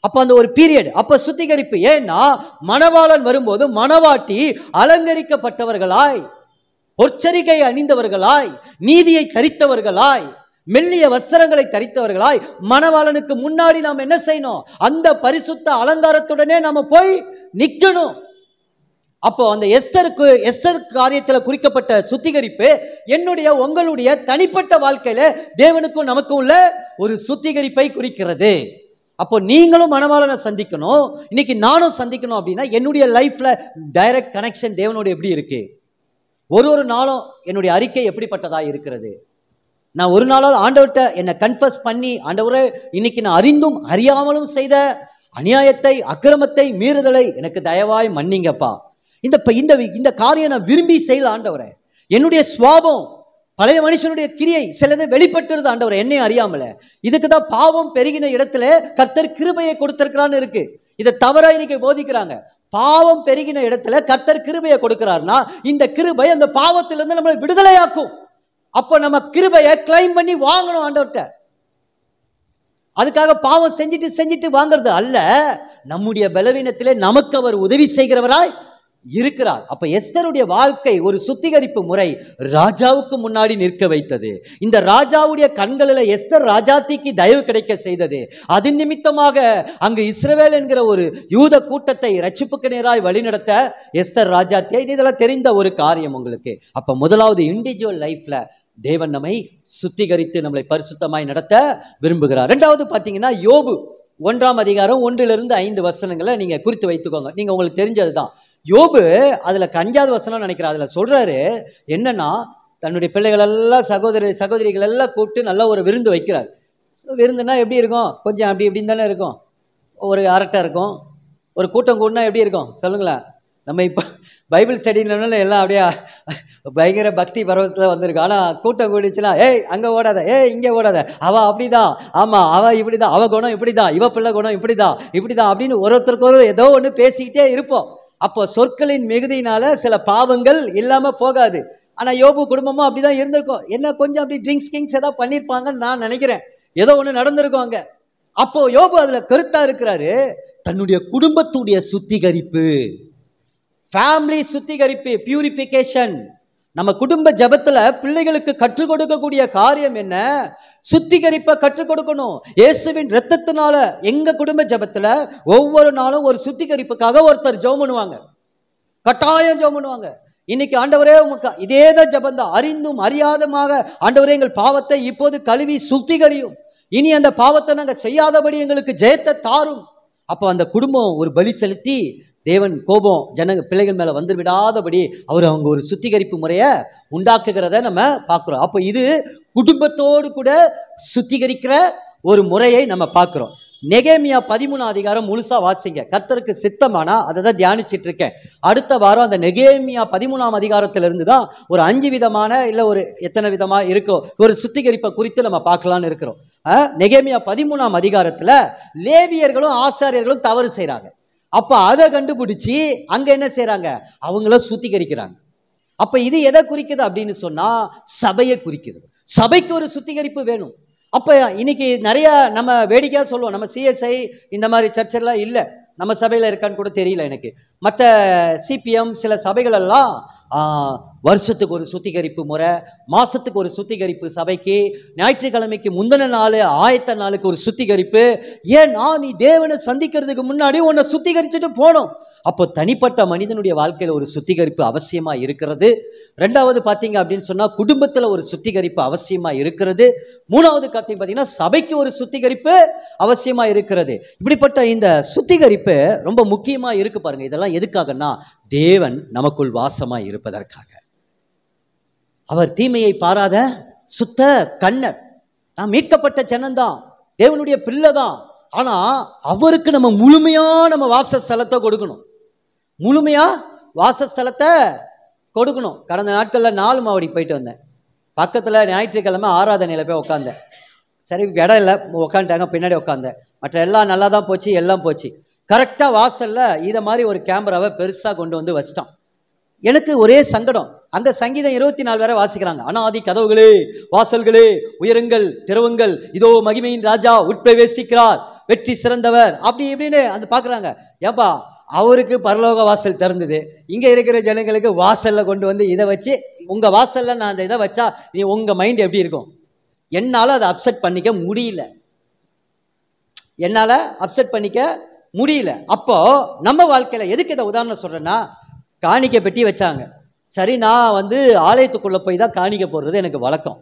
அப்போ அந்த ஒரு பீரியட் அப்போ சுத்திகரிப்பு ஏன்னா மணவாளன் வரும்போது மணவாட்டி அலங்கரிக்கப்பட்டவர்களாய் பொற்சரிகை அணிந்தவர்களாய் நீதியை தரித்தவர்களாய் மெல்லிய வஸ்திரங்களை தரித்தவர்களாய் மணவாளனுக்கு முன்னாடி நாம் என்ன செய்யணும் அந்த பரிசுத்த அலங்காரத்துடனே நாம போய் நிற்கணும் அப்போ அந்த எஸ்தருக்கு எஸ்தர் காரியத்தில் குறிக்கப்பட்ட சுத்திகரிப்பு என்னுடைய உங்களுடைய தனிப்பட்ட வாழ்க்கையில தேவனுக்கும் நமக்கும் உள்ள ஒரு சுத்திகரிப்பை குறிக்கிறது அப்போ நீங்களும் மனவாளனை சந்திக்கணும் இன்னைக்கு நானும் சந்திக்கணும் அப்படின்னா என்னுடைய லைஃப்பில் டைரக்ட் கனெக்ஷன் தேவனோடு எப்படி இருக்குது ஒரு ஒரு நாளும் என்னுடைய அறிக்கை எப்படிப்பட்டதாக இருக்கிறது நான் ஒரு நாளாவது ஆண்டவர்கிட்ட என்னை கன்ஃபர்ஸ் பண்ணி ஆண்டவரை இன்னைக்கு நான் அறிந்தும் அறியாமலும் செய்த அநியாயத்தை அக்கிரமத்தை மீறுதலை எனக்கு தயவாய் மன்னிங்கப்பா இந்த இந்த காரியம் நான் விரும்பி செய்யல ஆண்டவரை என்னுடைய சுவாபம் பழைய மனுஷனுடைய கிரியை சிலது வெளிப்பட்டுருது ஆண்டவர் என்னையும் அறியாமல இதுக்கு தான் பாவம் பெருகின இடத்துல கர்த்தர் கிருபையை கொடுத்திருக்கிறான்னு இருக்கு இதை தவறா இன்னைக்கு போதிக்கிறாங்க பாவம் பெருகின இடத்துல கர்த்தர் கிருபையை கொடுக்கிறார்னா இந்த கிருபை அந்த பாவத்திலிருந்து நம்மளை விடுதலையாக்கும் அப்போ நம்ம கிருபையை கிளைம் பண்ணி வாங்கணும் ஆண்டவர்கிட்ட அதுக்காக பாவம் செஞ்சுட்டு செஞ்சுட்டு வாங்குறது அல்ல நம்முடைய பலவீனத்திலே நமக்கு அவர் உதவி செய்கிறவராய் இருக்கிறார் அப்ப எஸ்தருடைய வாழ்க்கை ஒரு சுத்திகரிப்பு முறை ராஜாவுக்கு முன்னாடி நிற்க வைத்தது இந்த ராஜாவுடைய கண்களில் எஸ்தர் ராஜாத்திக்கு தயவு கிடைக்க செய்தது அது நிமித்தமாக அங்கு இஸ்ரவேல் என்கிற ஒரு யூத கூட்டத்தை ரட்சிப்புக்கு நேராய் வழிநடத்த எஸ்தர் ராஜாத்தியை இதெல்லாம் தெரிந்த ஒரு காரியம் உங்களுக்கு அப்ப முதலாவது இண்டிவிஜுவல் லைஃப்ல தேவன் நம்மை சுத்திகரித்து நம்மளை பரிசுத்தமாய் நடத்த விரும்புகிறார் ரெண்டாவது பார்த்தீங்கன்னா யோபு ஒன்றாம் அதிகாரம் ஒன்றிலிருந்து ஐந்து வசனங்களை நீங்கள் குறித்து வைத்துக்கோங்க நீங்கள் உங்களுக்கு தெரிஞ்சது தான் யோபு அதில் கஞ்சாத வசனம் நினைக்கிறேன் அதில் சொல்கிறாரு என்னன்னா தன்னுடைய பிள்ளைகளெல்லாம் சகோதரி சகோதரிகள் எல்லாம் கூப்பிட்டு நல்லா ஒரு விருந்து வைக்கிறார் விருந்துன்னா எப்படி இருக்கும் கொஞ்சம் அப்படி இப்படின்னு தானே இருக்கும் ஒரு அரட்டை இருக்கும் ஒரு கூட்டம் கூடனா எப்படி இருக்கும் சொல்லுங்களேன் நம்ம இப்போ பைபிள் ஸ்டடினால எல்லாம் அப்படியே பயங்கர பக்தி பருவத்தில் வந்திருக்கும் ஆனால் கூட்டம் கூடிச்சுன்னா ஏய் அங்கே ஓடாத ஏய் இங்கே ஓடாத அவள் அப்படிதான் ஆமாம் அவள் இப்படி தான் அவள் குணம் இப்படி தான் இவ பிள்ளை குணம் இப்படி தான் இப்படி தான் அப்படின்னு ஒருத்தருக்கு ஒரு ஏதோ ஒன்று பேசிக்கிட்டே இருப்போம் அப்போ சொற்களின் மிகுதியினால சில பாவங்கள் இல்லாமல் போகாது ஆனால் யோபு குடும்பமும் அப்படிதான் இருந்திருக்கும் என்ன கொஞ்சம் அப்படி ட்ரிங்க்ஸ் கிங்ஸ் ஏதாவது பண்ணியிருப்பாங்கன்னு நான் நினைக்கிறேன் ஏதோ ஒன்று நடந்திருக்கும் அங்கே அப்போ யோபு அதில் கருத்தாக இருக்கிறாரு தன்னுடைய குடும்பத்துடைய சுத்திகரிப்பு ஃபேமிலி சுத்திகரிப்பு பியூரிபிகேஷன் நம்ம குடும்ப ஜபத்துல பிள்ளைகளுக்கு கற்றுக் கொடுக்கக்கூடிய காரியம் என்ன சுத்திகரிப்பை கற்றுக் கொடுக்கணும் இயேசுவின் ரத்தத்தினால எங்க குடும்ப ஜபத்துல ஒவ்வொரு நாளும் ஒரு சுத்திகரிப்புக்காக ஒருத்தர் ஜெபம் பண்ணுவாங்க கட்டாயம் ஜெபம் பண்ணுவாங்க இன்னைக்கு ஆண்டவரே உங்க இதேதான் தான் ஜபந்தான் அறிந்தும் அறியாதமாக ஆண்டவரே எங்கள் பாவத்தை இப்போது கழுவி சுத்திகரியும் இனி அந்த பாவத்தை நாங்கள் செய்யாதபடி எங்களுக்கு ஜெயத்தை தாரும் அப்போ அந்த குடும்பம் ஒரு பலி செலுத்தி தேவன் கோபம் ஜன பிள்ளைகள் மேலே வந்து விடாதபடி அவர் அவங்க ஒரு சுத்திகரிப்பு முறையை உண்டாக்குகிறத நம்ம பார்க்குறோம் அப்போ இது குடும்பத்தோடு கூட சுத்திகரிக்கிற ஒரு முறையை நம்ம பார்க்குறோம் நெகேமியா பதிமூணு அதிகாரம் முழுசா வாசிங்க கர்த்தருக்கு சித்தமானா அதை தான் தியானிச்சிட்டு இருக்கேன் அடுத்த வாரம் அந்த நெகேமியா பதிமூணாம் அதிகாரத்திலிருந்து தான் ஒரு அஞ்சு விதமான இல்லை ஒரு எத்தனை விதமாக இருக்கோ ஒரு சுத்திகரிப்பை குறித்து நம்ம பார்க்கலான்னு இருக்கிறோம் நெகேமியா பதிமூணாம் அதிகாரத்தில் லேவியர்களும் ஆசாரியர்களும் தவறு செய்கிறாங்க அப்போ அதை கண்டுபிடிச்சி அங்கே என்ன செய்கிறாங்க அவங்கள சுத்திகரிக்கிறாங்க அப்போ இது எதை குறிக்குது அப்படின்னு சொன்னால் சபையை குறிக்குது சபைக்கு ஒரு சுத்திகரிப்பு வேணும் அப்போ இன்னைக்கு நிறைய நம்ம வேடிக்கையாக சொல்லுவோம் நம்ம சிஎஸ்ஐ இந்த மாதிரி சர்ச்செல்லாம் இல்லை நம்ம சபையில் இருக்கான்னு கூட தெரியல எனக்கு மற்ற சிபிஎம் சில சபைகளெல்லாம் வருஷத்துக்கு ஒரு சுத்திகரிப்பு முறை மாதத்துக்கு ஒரு சுத்திகரிப்பு சபைக்கு ஞாயிற்றுக்கிழமைக்கு முந்தின நாள் ஆயத்த நாளுக்கு ஒரு சுத்திகரிப்பு ஏன் நான் நீ தேவனை சந்திக்கிறதுக்கு முன்னாடி உன்னை சுத்திகரிச்சுட்டு போனோம் அப்போ தனிப்பட்ட மனிதனுடைய வாழ்க்கையில் ஒரு சுத்திகரிப்பு அவசியமாக இருக்கிறது ரெண்டாவது பார்த்தீங்க அப்படின்னு சொன்னால் குடும்பத்தில் ஒரு சுத்திகரிப்பு அவசியமாக இருக்கிறது மூணாவது காத்தின்னு பார்த்தீங்கன்னா சபைக்கு ஒரு சுத்திகரிப்பு அவசியமாக இருக்கிறது இப்படிப்பட்ட இந்த சுத்திகரிப்பு ரொம்ப முக்கியமாக இருக்குது பாருங்கள் இதெல்லாம் எதுக்காகன்னா தேவன் நமக்குள் வாசமாக இருப்பதற்காக அவர் தீமையை பாராத சுத்த கண்ணர் நாம் மீட்கப்பட்ட ஜனந்தான் தேவனுடைய பிள்ளை தான் ஆனால் அவருக்கு நம்ம முழுமையாக நம்ம வாசஸ்தலத்தை கொடுக்கணும் முழுமையாக வாசஸ்தலத்தை கொடுக்கணும் கடந்த நாட்களில் நாலு மாவடி போயிட்டு வந்தேன் பக்கத்தில் ஞாயிற்றுக்கிழமை ஆராதனையில் போய் உட்காந்தேன் சரி இடம் இல்லை உட்காந்துட்டாங்க பின்னாடி உட்காந்தேன் மற்ற எல்லாம் நல்லா தான் போச்சு எல்லாம் போச்சு கரெக்டாக வாசலில் இதை மாதிரி ஒரு கேமராவை பெருசாக கொண்டு வந்து வச்சிட்டான் எனக்கு ஒரே சங்கடம் அந்த சங்கீதம் இருபத்தி நாலு வேற வாசிக்கிறாங்க அனாதி கதவுகளே வாசல்களே உயருங்கள் திரவங்கள் இதோ மகிமையின் ராஜா உட்பிரவேசிக்கிறார் வெற்றி சிறந்தவர் அப்படி இப்படின்னு அந்த பார்க்குறாங்க ஏப்பா அவருக்கு பரலோக வாசல் திறந்தது இங்கே இருக்கிற ஜனங்களுக்கு வாசலில் கொண்டு வந்து இதை வச்சு உங்கள் வாசலில் நான் அந்த இதை வச்சா நீ உங்கள் மைண்ட் எப்படி இருக்கும் என்னால் அதை அப்செட் பண்ணிக்க முடியல என்னால் அப்செட் பண்ணிக்க முடியல அப்போ நம்ம வாழ்க்கையில் எதுக்கு இதை உதாரணம் சொல்கிறேன்னா காணிக்க பெட்டி வச்சாங்க சரி நான் வந்து ஆலயத்துக்குள்ளே போய் தான் காணிக்க போடுறது எனக்கு வழக்கம்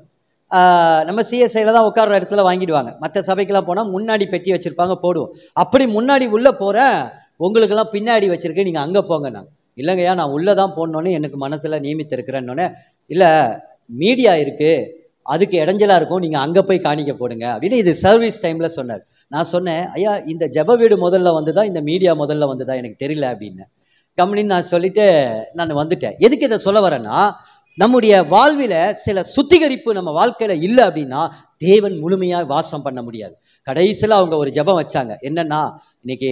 நம்ம சிஎஸ்ஐயில் தான் உட்கார்ற இடத்துல வாங்கிடுவாங்க மற்ற சபைக்கெலாம் போனால் முன்னாடி பெட்டி வச்சுருப்பாங்க போடுவோம் அப்படி முன்னாடி உள்ளே போகிறேன் உங்களுக்கெல்லாம் பின்னாடி வச்சுருக்கேன் நீங்கள் அங்கே போங்க நான் இல்லைங்கய்யா நான் உள்ளே தான் போடணுன்னு எனக்கு மனசில் நியமித்திருக்கிறேன்னொன்னே இல்லை மீடியா இருக்குது அதுக்கு இடைஞ்சலாக இருக்கும் நீங்கள் அங்கே போய் காணிக்க போடுங்க அப்படின்னு இது சர்வீஸ் டைமில் சொன்னார் நான் சொன்னேன் ஐயா இந்த ஜப வீடு முதல்ல வந்து தான் இந்த மீடியா முதல்ல வந்து தான் எனக்கு தெரியல அப்படின்னு கம்பெனின்னு நான் சொல்லிவிட்டு நான் வந்துட்டேன் எதுக்கு இதை சொல்ல வரேன்னா நம்முடைய வாழ்வில் சில சுத்திகரிப்பு நம்ம வாழ்க்கையில் இல்லை அப்படின்னா தேவன் முழுமையாக வாசம் பண்ண முடியாது கடைசியில் அவங்க ஒரு ஜபம் வச்சாங்க என்னன்னா இன்னைக்கு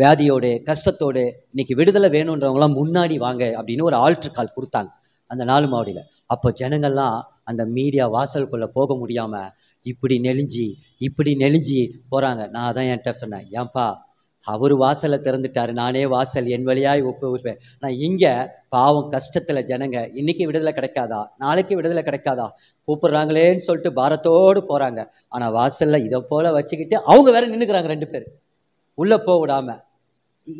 வியாதியோடு கஷ்டத்தோடு இன்னைக்கு விடுதலை வேணுன்றவங்களாம் முன்னாடி வாங்க அப்படின்னு ஒரு ஆல்ட்ரு கால் கொடுத்தாங்க அந்த நாலு மாவடியில் அப்போ ஜனங்கள்லாம் அந்த மீடியா வாசலுக்குள்ளே போக முடியாமல் இப்படி நெளிஞ்சி இப்படி நெளிஞ்சி போகிறாங்க நான் தான் என்கிட்ட சொன்னேன் ஏன்பா அவர் வாசலை திறந்துட்டார் நானே வாசல் என் வழியாய் ஒப்பு உருவேன் நான் இங்கே பாவம் கஷ்டத்தில் ஜனங்க இன்றைக்கி விடுதலை கிடைக்காதா நாளைக்கு விடுதலை கிடைக்காதா கூப்பிட்றாங்களேன்னு சொல்லிட்டு பாரத்தோடு போகிறாங்க ஆனால் வாசலில் இதை போல் வச்சுக்கிட்டு அவங்க வேற நின்றுக்கிறாங்க ரெண்டு பேர் உள்ளே போக விடாமல்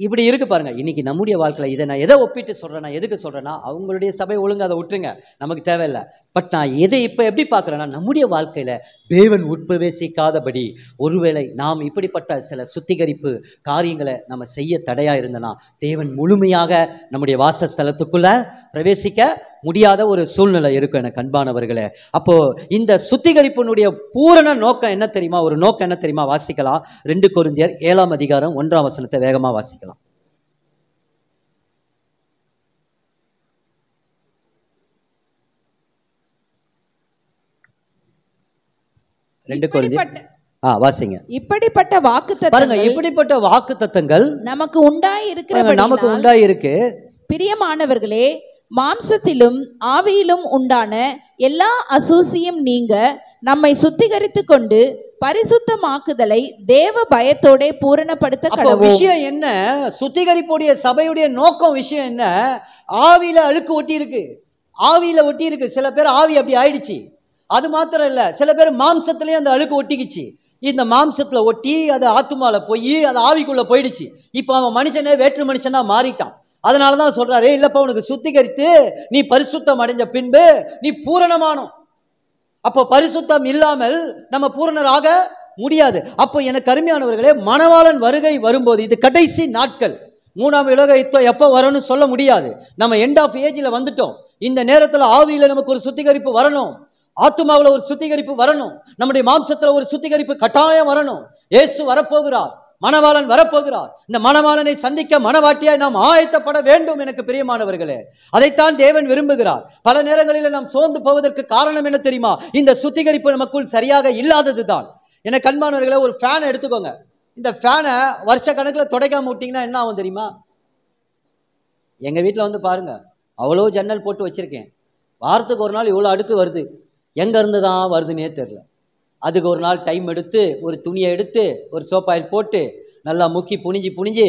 இப்படி இருக்கு பாருங்க இன்னைக்கு நம்முடைய வாழ்க்கையில் இதை நான் எதை ஒப்பிட்டு சொல்கிறேன்னா எதுக்கு சொல்கிறேன்னா அவங்களுடைய சபை ஒழுங்கு அதை விட்டுருங்க நமக்கு தேவையில்லை பட் நான் எதை இப்போ எப்படி பார்க்குறேன்னா நம்முடைய வாழ்க்கையில் தேவன் உட்பிரவேசிக்காதபடி ஒருவேளை நாம் இப்படிப்பட்ட சில சுத்திகரிப்பு காரியங்களை நம்ம செய்ய தடையாக இருந்தனா தேவன் முழுமையாக நம்முடைய வாசஸ்தலத்துக்குள்ளே பிரவேசிக்க முடியாத ஒரு சூழ்நிலை இருக்கும் எனக்கு அன்பானவர்களே அப்போது இந்த சுத்திகரிப்பினுடைய பூரண நோக்கம் என்ன தெரியுமா ஒரு நோக்கம் என்ன தெரியுமா வாசிக்கலாம் ரெண்டு குருந்தியர் ஏழாம் அதிகாரம் ஒன்றாம் வசனத்தை வேகமாக வாசிக்கலாம் ரெண்டு குழந்தை ஆ வாசிங்க இப்படிப்பட்ட வாக்கு பாருங்க இப்படிப்பட்ட வாக்கு தத்தங்கள் நமக்கு உண்டாய் இருக்கிற நமக்கு உண்டாய் இருக்கு பிரியமானவர்களே மாம்சத்திலும் ஆவியிலும் உண்டான எல்லா அசூசியும் நீங்க நம்மை சுத்திகரித்து கொண்டு பரிசுத்தமாக்குதலை தேவ பயத்தோட பூரணப்படுத்த விஷயம் என்ன சுத்திகரிப்புடைய சபையுடைய நோக்கம் விஷயம் என்ன ஆவியில அழுக்கு ஒட்டி இருக்கு ஆவியில ஒட்டி இருக்கு சில பேர் ஆவி அப்படி ஆயிடுச்சு அது மாத்திரம் இல்லை சில பேர் மாம்சத்துலேயும் அந்த அழுக்கு ஒட்டிக்கிச்சு இந்த மாம்சத்தில் ஒட்டி அது ஆத்துமாவில் போய் அது ஆவிக்குள்ளே போயிடுச்சு இப்போ அவன் மனுஷனே வேற்று மனுஷனாக மாறிட்டான் அதனால தான் சொல்கிறாரு இல்லைப்பா உனக்கு சுத்திகரித்து நீ பரிசுத்தம் அடைஞ்ச பின்பு நீ பூரணமானோம் அப்போ பரிசுத்தம் இல்லாமல் நம்ம பூரணராக முடியாது அப்போ எனக்கு அருமையானவர்களே மணவாளன் வருகை வரும்போது இது கடைசி நாட்கள் மூணாம் உலக யுத்தம் எப்போ வரும்னு சொல்ல முடியாது நம்ம எண்ட் ஆஃப் ஏஜில் வந்துட்டோம் இந்த நேரத்தில் ஆவியில் நமக்கு ஒரு சுத்திகரிப்பு வரணும் ஆத்மாவில் ஒரு சுத்திகரிப்பு வரணும் நம்முடைய மாம்சத்தில் ஒரு சுத்திகரிப்பு கட்டாயம் வரணும் ஏசு வரப்போகிறார் மணவாளன் வரப்போகிறார் இந்த மணவாளனை சந்திக்க மனவாட்டியாய் நாம் ஆயத்தப்பட வேண்டும் எனக்கு பிரியமானவர்களே அதைத்தான் தேவன் விரும்புகிறார் பல நேரங்களில் நாம் சோர்ந்து போவதற்கு காரணம் என்ன தெரியுமா இந்த சுத்திகரிப்பு நமக்குள் சரியாக இல்லாதது தான் என கண்மானவர்களை ஒரு ஃபேனை எடுத்துக்கோங்க இந்த ஃபேனை வருஷ கணக்கில் துடைக்காம விட்டிங்கன்னா என்ன ஆகும் தெரியுமா எங்கள் வீட்டில் வந்து பாருங்கள் அவ்வளோ ஜன்னல் போட்டு வச்சிருக்கேன் வாரத்துக்கு ஒரு நாள் இவ்வளோ அடுக்கு வருது எங்கேருந்து தான் வருதுன்னே தெரில அதுக்கு ஒரு நாள் டைம் எடுத்து ஒரு துணியை எடுத்து ஒரு சோப்பாயில் போட்டு நல்லா முக்கி புனிஞ்சு புனிஞ்சு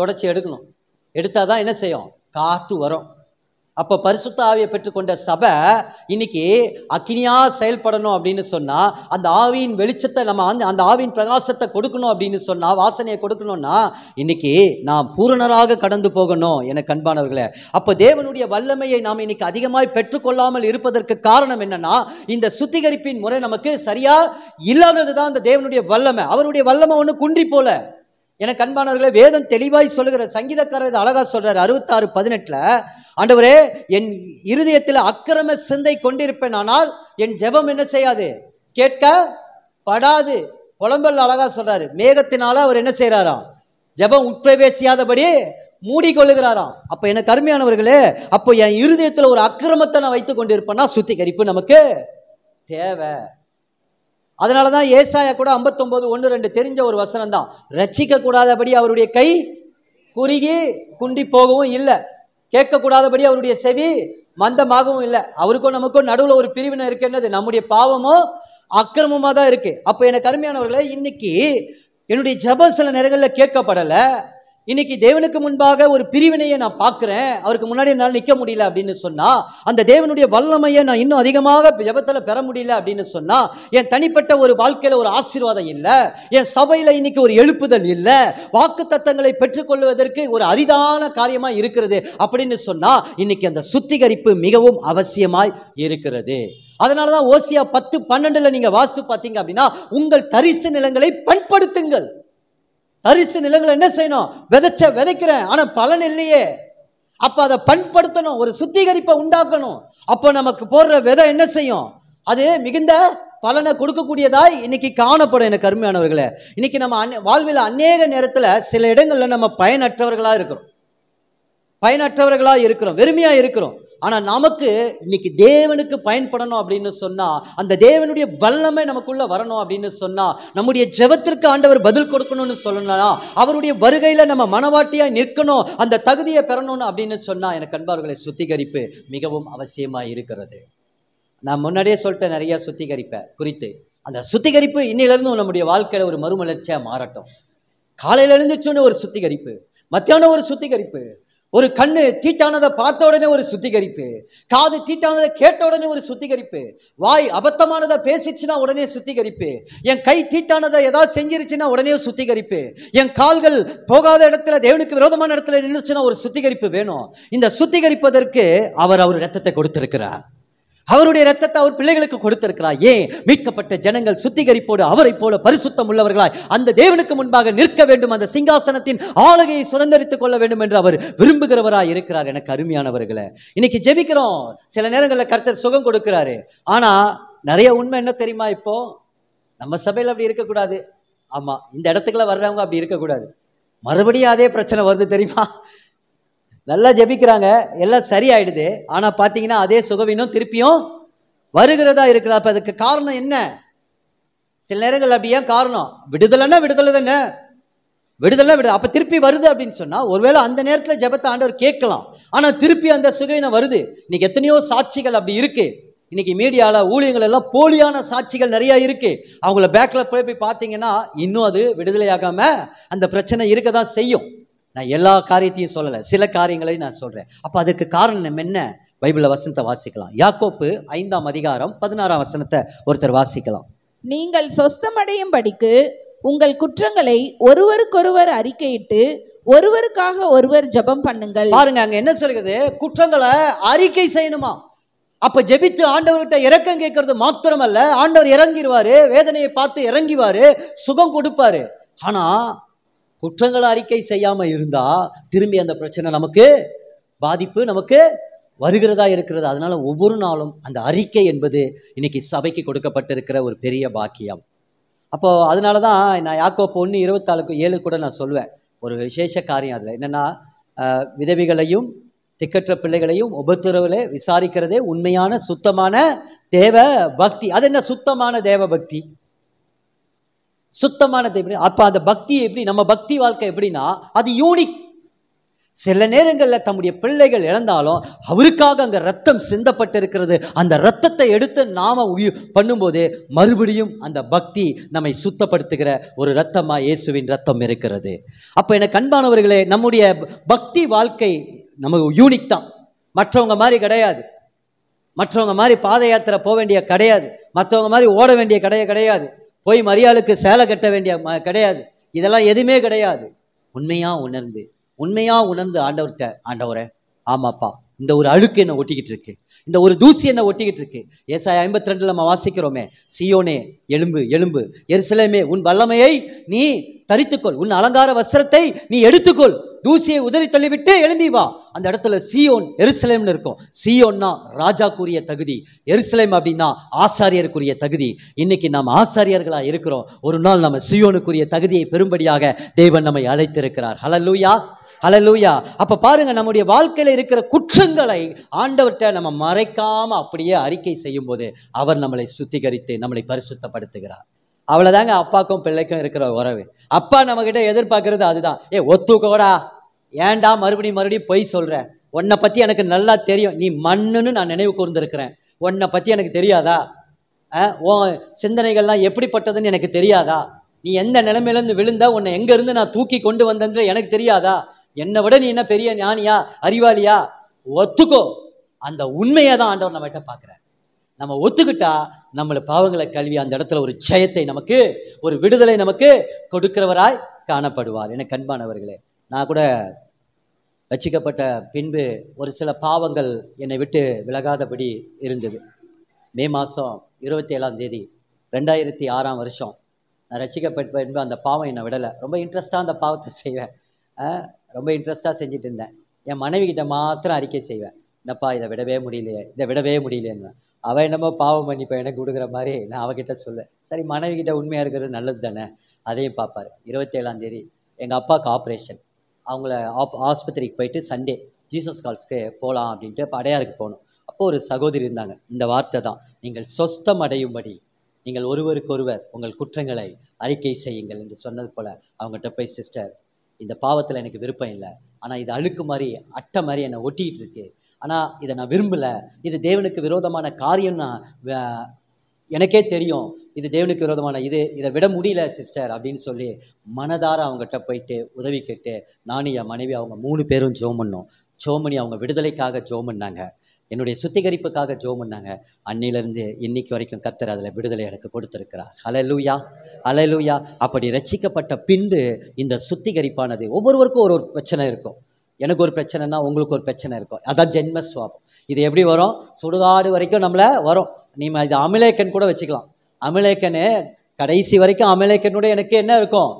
தொடச்சி எடுக்கணும் எடுத்தால் தான் என்ன செய்யும் காற்று வரும் அப்போ பரிசுத்த ஆவியை பெற்றுக்கொண்ட சபை இன்னைக்கு அக்னியாக செயல்படணும் அப்படின்னு சொன்னால் அந்த ஆவியின் வெளிச்சத்தை நம்ம அந்த அந்த ஆவியின் பிரகாசத்தை கொடுக்கணும் அப்படின்னு சொன்னால் வாசனையை கொடுக்கணும்னா இன்னைக்கு நாம் பூரணராக கடந்து போகணும் என கண்பானவர்களை அப்போ தேவனுடைய வல்லமையை நாம் இன்னைக்கு அதிகமாய் பெற்றுக்கொள்ளாமல் இருப்பதற்கு காரணம் என்னன்னா இந்த சுத்திகரிப்பின் முறை நமக்கு சரியா இல்லாதது தான் அந்த தேவனுடைய வல்லமை அவருடைய வல்லமை ஒன்று குன்றி போல எனக்கு அன்பானவர்களை வேதம் தெளிவாய் சொல்லுகிற சங்கீதக்காரர் அழகா சொல்றாரு அறுபத்தாறு பதினெட்டுல ஆண்டவரே என் இருதயத்தில் அக்கிரம சிந்தை கொண்டிருப்பேன் ஆனால் என் ஜெபம் என்ன செய்யாது கேட்க படாது புலம்பல் அழகா சொல்றாரு மேகத்தினால அவர் என்ன செய்யறாராம் ஜெபம் உட்பிரவேசியாதபடி கொள்ளுகிறாராம் அப்ப எனக்கு கருமையானவர்களே அப்போ என் இருதயத்தில் ஒரு அக்கிரமத்தை நான் வைத்து கொண்டிருப்பேன்னா சுத்திகரிப்பு நமக்கு தேவை அதனால தான் ஏசாயா கூட ஐம்பத்தொம்போது ஒன்று ரெண்டு தெரிஞ்ச ஒரு வசனம் தான் கூடாதபடி அவருடைய கை குறுகி குண்டி போகவும் இல்லை கேட்கக்கூடாதபடி அவருடைய செவி மந்தமாகவும் இல்லை அவருக்கும் நமக்கும் நடுவில் ஒரு பிரிவினை என்னது நம்முடைய பாவமும் அக்கிரமமாக தான் இருக்குது அப்போ எனக்கு கருமையானவர்களை இன்னைக்கு என்னுடைய ஜபம் சில நேரங்களில் கேட்கப்படலை இன்னைக்கு தேவனுக்கு முன்பாக ஒரு பிரிவினையை நான் பார்க்குறேன் அவருக்கு முன்னாடி என்னால் நிற்க முடியல அப்படின்னு சொன்னால் அந்த தேவனுடைய வல்லமையை நான் இன்னும் அதிகமாக ஜபத்தில் பெற முடியல அப்படின்னு சொன்னால் என் தனிப்பட்ட ஒரு வாழ்க்கையில் ஒரு ஆசீர்வாதம் இல்லை என் சபையில் இன்னைக்கு ஒரு எழுப்புதல் இல்லை வாக்கு தத்தங்களை பெற்றுக்கொள்வதற்கு ஒரு அரிதான காரியமாக இருக்கிறது அப்படின்னு சொன்னால் இன்னைக்கு அந்த சுத்திகரிப்பு மிகவும் அவசியமாய் இருக்கிறது அதனால தான் ஓசியா பத்து பன்னெண்டில் நீங்கள் வாசு பார்த்தீங்க அப்படின்னா உங்கள் தரிசு நிலங்களை பண்படுத்துங்கள் தரிசு நிலங்களை என்ன செய்யணும் விதைச்ச விதைக்கிறேன் ஆனால் பலன் இல்லையே அப்போ அதை பண்படுத்தணும் ஒரு சுத்திகரிப்பை உண்டாக்கணும் அப்போ நமக்கு போடுற விதை என்ன செய்யும் அது மிகுந்த பலனை கொடுக்கக்கூடியதாய் இன்னைக்கு காணப்படும் எனக்கு கருமையானவர்களே இன்னைக்கு நம்ம அந் வாழ்வில் அநேக நேரத்தில் சில இடங்களில் நம்ம பயனற்றவர்களாக இருக்கிறோம் பயனற்றவர்களாக இருக்கிறோம் வெறுமையாக இருக்கிறோம் ஆனால் நமக்கு இன்னைக்கு தேவனுக்கு பயன்படணும் அப்படின்னு சொன்னால் அந்த தேவனுடைய வல்லமை நமக்குள்ளே வரணும் அப்படின்னு சொன்னால் நம்முடைய ஜெபத்திற்கு ஆண்டவர் பதில் கொடுக்கணும்னு சொல்லணும்னா அவருடைய வருகையில் நம்ம மனவாட்டியாக நிற்கணும் அந்த தகுதியை பெறணும்னு அப்படின்னு சொன்னால் எனக்கு அன்பார்களை சுத்திகரிப்பு மிகவும் அவசியமாக இருக்கிறது நான் முன்னாடியே சொல்லிட்டேன் நிறையா சுத்திகரிப்பை குறித்து அந்த சுத்திகரிப்பு இன்னிலிருந்து நம்முடைய வாழ்க்கையில் ஒரு மறுமலர்ச்சியாக மாறட்டும் காலையில் எழுந்துச்சோன்னு ஒரு சுத்திகரிப்பு மத்தியானம் ஒரு சுத்திகரிப்பு ஒரு கண்ணு தீட்டானதை பார்த்த உடனே ஒரு சுத்திகரிப்பு காது தீட்டானதை கேட்ட உடனே ஒரு சுத்திகரிப்பு வாய் அபத்தமானதை பேசிச்சுன்னா உடனே சுத்திகரிப்பு என் கை தீட்டானதை ஏதாவது செஞ்சிருச்சுன்னா உடனே சுத்திகரிப்பு என் கால்கள் போகாத இடத்துல தேவனுக்கு விரோதமான இடத்துல நின்றுச்சுன்னா ஒரு சுத்திகரிப்பு வேணும் இந்த சுத்திகரிப்பதற்கு அவர் அவர் ரத்தத்தை கொடுத்திருக்கிறார் அவருடைய ரத்தத்தை அவர் பிள்ளைகளுக்கு கொடுத்திருக்கிறார் ஏன் மீட்கப்பட்ட ஜனங்கள் சுத்திகரிப்போடு அவரை போல பரிசுத்தம் உள்ளவர்களாய் அந்த தேவனுக்கு முன்பாக நிற்க வேண்டும் அந்த சிங்காசனத்தின் ஆளுகையை சுதந்திரித்துக் கொள்ள வேண்டும் என்று அவர் விரும்புகிறவராய் இருக்கிறார் எனக்கு அருமையானவர்களை இன்னைக்கு ஜெபிக்கிறோம் சில நேரங்களில் கருத்தர் சுகம் கொடுக்கிறாரு ஆனா நிறைய உண்மை என்ன தெரியுமா இப்போ நம்ம சபையில் அப்படி இருக்கக்கூடாது ஆமா இந்த இடத்துக்குள்ள வர்றவங்க அப்படி இருக்கக்கூடாது மறுபடியும் அதே பிரச்சனை வருது தெரியுமா நல்லா ஜெபிக்கிறாங்க எல்லாம் சரியாயிடுது ஆனால் பார்த்தீங்கன்னா அதே சுகவீனம் திருப்பியும் வருகிறதா இருக்கிற அப்போ அதுக்கு காரணம் என்ன சில நேரங்கள் அப்படி ஏன் காரணம் விடுதலைன்னா விடுதலை தானே விடுதலை விடுதல் அப்போ திருப்பி வருது அப்படின்னு சொன்னால் ஒருவேளை அந்த நேரத்தில் ஜபத்தை ஆண்டவர் கேட்கலாம் ஆனால் திருப்பி அந்த சுகவீனம் வருது இன்னைக்கு எத்தனையோ சாட்சிகள் அப்படி இருக்குது இன்னைக்கு மீடியாவில் ஊழியங்கள் எல்லாம் போலியான சாட்சிகள் நிறையா இருக்குது அவங்கள பேக்கில் போய் போய் பார்த்தீங்கன்னா இன்னும் அது விடுதலையாகாமல் அந்த பிரச்சனை இருக்க தான் செய்யும் நான் எல்லா காரியத்தையும் சொல்லலை சில காரியங்களையும் நான் சொல்கிறேன் அப்போ அதுக்கு காரணம் என்ன பைபிளில் வசனத்தை வாசிக்கலாம் யாக்கோப்பு ஐந்தாம் அதிகாரம் பதினாறாம் வசனத்தை ஒருத்தர் வாசிக்கலாம் நீங்கள் சொஸ்தமடையும் படிக்கு உங்கள் குற்றங்களை ஒருவருக்கொருவர் அறிக்கையிட்டு ஒருவருக்காக ஒருவர் ஜெபம் பண்ணுங்கள் பாருங்க அங்க என்ன சொல்லுது குற்றங்களை அறிக்கை செய்யணுமா அப்ப ஜெபித்து ஆண்டவர்கிட்ட இறக்கம் கேட்கறது மாத்திரமல்ல ஆண்டவர் இறங்கிடுவாரு வேதனையை பார்த்து இறங்கிவாரு சுகம் கொடுப்பாரு ஆனா குற்றங்கள் அறிக்கை செய்யாமல் இருந்தால் திரும்பி அந்த பிரச்சனை நமக்கு பாதிப்பு நமக்கு வருகிறதா இருக்கிறது அதனால் ஒவ்வொரு நாளும் அந்த அறிக்கை என்பது இன்னைக்கு சபைக்கு கொடுக்கப்பட்டிருக்கிற ஒரு பெரிய பாக்கியம் அப்போது அதனால தான் நான் யாக்கோ பொண்ணு இருபத்தாளுக்கு ஏழு கூட நான் சொல்லுவேன் ஒரு விசேஷ காரியம் அதில் என்னென்னா விதவிகளையும் திக்கற்ற பிள்ளைகளையும் உபத்திரவில் விசாரிக்கிறதே உண்மையான சுத்தமான தேவ பக்தி அது என்ன சுத்தமான தேவ பக்தி சுத்தமானது எப்படி அப்போ அந்த பக்தி எப்படி நம்ம பக்தி வாழ்க்கை எப்படின்னா அது யூனிக் சில நேரங்களில் தம்முடைய பிள்ளைகள் இழந்தாலும் அவருக்காக அங்கே ரத்தம் சிந்தப்பட்டிருக்கிறது அந்த ரத்தத்தை எடுத்து நாம் உயிர் பண்ணும்போது மறுபடியும் அந்த பக்தி நம்மை சுத்தப்படுத்துகிற ஒரு ரத்தமாக இயேசுவின் ரத்தம் இருக்கிறது அப்போ எனக்கு அன்பானவர்களே நம்முடைய பக்தி வாழ்க்கை நமக்கு யூனிக் தான் மற்றவங்க மாதிரி கிடையாது மற்றவங்க மாதிரி பாத யாத்திரை போக வேண்டிய கிடையாது மற்றவங்க மாதிரி ஓட வேண்டிய கடையை கிடையாது போய் மரியாளுக்கு சேலை கட்ட வேண்டிய கிடையாது இதெல்லாம் எதுவுமே கிடையாது உண்மையாக உணர்ந்து உண்மையாக உணர்ந்து ஆண்டவர்கிட்ட ஆண்டவரே ஆமாப்பா இந்த ஒரு அழுக்கு என்னை ஒட்டிக்கிட்டு இருக்கு இந்த ஒரு தூசி என்னை ஒட்டிக்கிட்டு இருக்கு ஏசாய் ஐம்பத்தி ரெண்டில் நம்ம வாசிக்கிறோமே சியோனே எலும்பு எலும்பு எருசலேமே உன் வல்லமையை நீ தரித்துக்கொள் உன் அலங்கார வஸ்திரத்தை நீ எடுத்துக்கொள் தூசியை உதறி தள்ளிவிட்டு எழும்பி வா அந்த இடத்துல சியோன் எருசலேம்னு இருக்கும் சியோன்னா ராஜாக்குரிய தகுதி எருசலேம் அப்படின்னா ஆசாரியருக்குரிய தகுதி இன்னைக்கு நாம் ஆசாரியர்களா இருக்கிறோம் ஒரு நாள் நம்ம சியோனுக்குரிய தகுதியை பெரும்படியாக தேவன் நம்மை அழைத்திருக்கிறார் ஹலலூயா ஹலலூயா அப்போ பாருங்க நம்முடைய வாழ்க்கையில் இருக்கிற குற்றங்களை ஆண்டவர்கிட்ட நம்ம மறைக்காம அப்படியே அறிக்கை செய்யும் போது அவர் நம்மளை சுத்திகரித்து நம்மளை பரிசுத்தப்படுத்துகிறார் அவ்வளோதாங்க அப்பாக்கும் பிள்ளைக்கும் இருக்கிற உறவு அப்பா நம்மக்கிட்ட எதிர்பார்க்கறது அதுதான் ஏ ஒத்துக்கோடா ஏன்டா மறுபடியும் மறுபடியும் பொய் சொல்றேன் உன்னை பற்றி எனக்கு நல்லா தெரியும் நீ மண்ணுன்னு நான் நினைவு கூர்ந்துருக்கிறேன் உன்னை பற்றி எனக்கு தெரியாதா ஓ சிந்தனைகள்லாம் எப்படிப்பட்டதுன்னு எனக்கு தெரியாதா நீ எந்த நிலைமையிலேருந்து விழுந்தா உன்னை எங்கேருந்து நான் தூக்கி கொண்டு வந்தேன்ற எனக்கு தெரியாதா என்னை விட நீ என்ன பெரிய ஞானியா அறிவாளியா ஒத்துக்கோ அந்த உண்மையை தான் ஆண்டவர் நம்மகிட்ட பார்க்குற நம்ம ஒத்துக்கிட்டா நம்மளை பாவங்களை கல்வி அந்த இடத்துல ஒரு ஜெயத்தை நமக்கு ஒரு விடுதலை நமக்கு கொடுக்கிறவராய் காணப்படுவார் என கண்பானவர்களே நான் கூட ரச்சிக்கப்பட்ட பின்பு ஒரு சில பாவங்கள் என்னை விட்டு விலகாதபடி இருந்தது மே மாதம் இருபத்தி ஏழாம் தேதி ரெண்டாயிரத்தி ஆறாம் வருஷம் நான் ரசிக்கப்பட்ட பின்பு அந்த பாவம் என்னை விடலை ரொம்ப இன்ட்ரெஸ்ட்டாக அந்த பாவத்தை செய்வேன் ரொம்ப இன்ட்ரெஸ்ட்டாக செஞ்சுட்டு இருந்தேன் என் மனைவி கிட்டே மாத்திரம் அறிக்கை செய்வேன் என்னப்பா இதை விடவே முடியலையே இதை விடவே முடியலையேன்னு அவள் என்னமோ பாவம் மன்னிப்பை எனக்கு கொடுக்குற மாதிரி நான் அவகிட்ட சொல்லுவேன் சரி மனைவி கிட்ட உண்மையாக இருக்கிறது நல்லது தானே அதையும் பார்ப்பார் இருபத்தேழாந்தேதி எங்கள் அப்பாவுக்கு ஆப்ரேஷன் அவங்கள ஆப் ஆஸ்பத்திரிக்கு போயிட்டு சண்டே ஜீசஸ் கால்ஸ்க்கு போகலாம் அப்படின்ட்டு படையாருக்கு போகணும் அப்போது ஒரு சகோதரி இருந்தாங்க இந்த வார்த்தை தான் நீங்கள் சொஸ்தம் அடையும்படி நீங்கள் ஒருவருக்கொருவர் உங்கள் குற்றங்களை அறிக்கை செய்யுங்கள் என்று சொன்னது போல் அவங்ககிட்ட போய் சிஸ்டர் இந்த பாவத்தில் எனக்கு விருப்பம் இல்லை ஆனால் இது அழுக்கு மாதிரி அட்டை மாதிரி என்னை ஒட்டிகிட்டு இருக்கு ஆனால் இதை நான் விரும்பலை இது தேவனுக்கு விரோதமான காரியம்னா எனக்கே தெரியும் இது தேவனுக்கு விரோதமான இது இதை விட முடியல சிஸ்டர் அப்படின்னு சொல்லி மனதார அவங்ககிட்ட போயிட்டு உதவி கேட்டு நானும் என் மனைவி அவங்க மூணு பேரும் ஜோம் பண்ணோம் ஜோம் பண்ணி அவங்க விடுதலைக்காக ஜோம் பண்ணாங்க என்னுடைய சுத்திகரிப்புக்காக ஜோம் பண்ணாங்க அன்னையிலேருந்து இன்னைக்கு வரைக்கும் கத்தர் அதில் விடுதலை எனக்கு கொடுத்துருக்கிறார் அலலூயா அலலூயா அப்படி ரச்சிக்கப்பட்ட பின்பு இந்த சுத்திகரிப்பானது ஒவ்வொருவருக்கும் ஒரு ஒரு பிரச்சனை இருக்கும் எனக்கு ஒரு பிரச்சனைனா உங்களுக்கு ஒரு பிரச்சனை இருக்கும் அதான் ஜென்ம சுவாபம் இது எப்படி வரும் சுடுகாடு வரைக்கும் நம்மளை வரும் நீ இது அமிலேக்கன் கூட வச்சுக்கலாம் அமிலேக்கனு கடைசி வரைக்கும் அமிலேக்கனோட எனக்கு என்ன இருக்கும்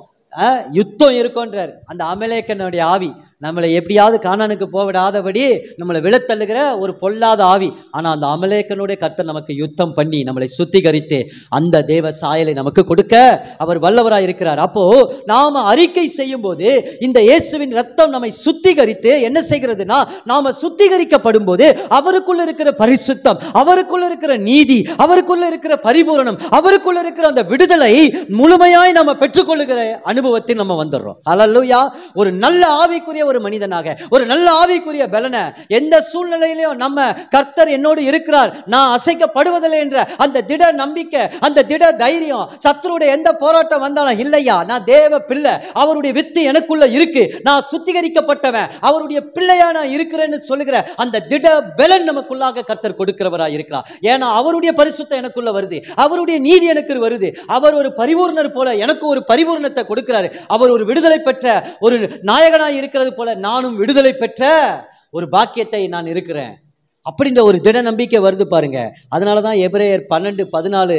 யுத்தம் இருக்கும்ன்றார் அந்த அமிலேக்கனுடைய ஆவி நம்மளை எப்படியாவது காணானுக்கு போவிடாதபடி நம்மளை விழத்தள்ளுகிற ஒரு பொல்லாத ஆவி ஆனால் அந்த அமலேக்கனுடைய கத்தர் நமக்கு யுத்தம் பண்ணி நம்மளை சுத்திகரித்து அந்த தேவ சாயலை நமக்கு கொடுக்க அவர் வல்லவராக இருக்கிறார் அப்போ நாம் அறிக்கை செய்யும் போது இந்த இயேசுவின் ரத்தம் நம்மை சுத்திகரித்து என்ன செய்கிறதுனா நாம் சுத்திகரிக்கப்படும் போது அவருக்குள்ள இருக்கிற பரிசுத்தம் அவருக்குள்ள இருக்கிற நீதி அவருக்குள்ள இருக்கிற பரிபூரணம் அவருக்குள்ள இருக்கிற அந்த விடுதலை முழுமையாய் நம்ம பெற்றுக்கொள்ளுகிற அனுபவத்தில் நம்ம வந்துடுறோம் அலல்லுயா ஒரு நல்ல ஆவிக்குரிய ஒரு மனிதனாக ஒரு நல்ல ஆவிக்குரிய பலனை எந்த சூழ்நிலையிலையும் நம்ம கர்த்தர் என்னோடு இருக்கிறார் நான் அசைக்கப்படுவதில்லை என்ற அந்த திட நம்பிக்கை அந்த திட தைரியம் சத்ருடைய எந்த போராட்டம் வந்தாலும் இல்லையா நான் தேவ பிள்ளை அவருடைய வித்து எனக்குள்ள இருக்கு நான் சுத்திகரிக்கப்பட்டவன் அவருடைய பிள்ளையா நான் இருக்கிறேன்னு சொல்லுகிற அந்த திட பலன் நமக்குள்ளாக கர்த்தர் கொடுக்கிறவராக இருக்கிறார் ஏன்னா அவருடைய பரிசுத்தம் எனக்குள்ள வருது அவருடைய நீதி எனக்கு வருது அவர் ஒரு பரிபூர்ணர் போல எனக்கு ஒரு பரிபூர்ணத்தை கொடுக்கிறாரு அவர் ஒரு விடுதலை பெற்ற ஒரு நாயகனாக இருக்கிறது போல நானும் விடுதலை பெற்ற ஒரு பாக்கியத்தை நான் இருக்கிறேன் அப்படின்ற ஒரு திட நம்பிக்கை வருது பாருங்க அதனால தான் எப்ரேயர் பன்னெண்டு பதினாலு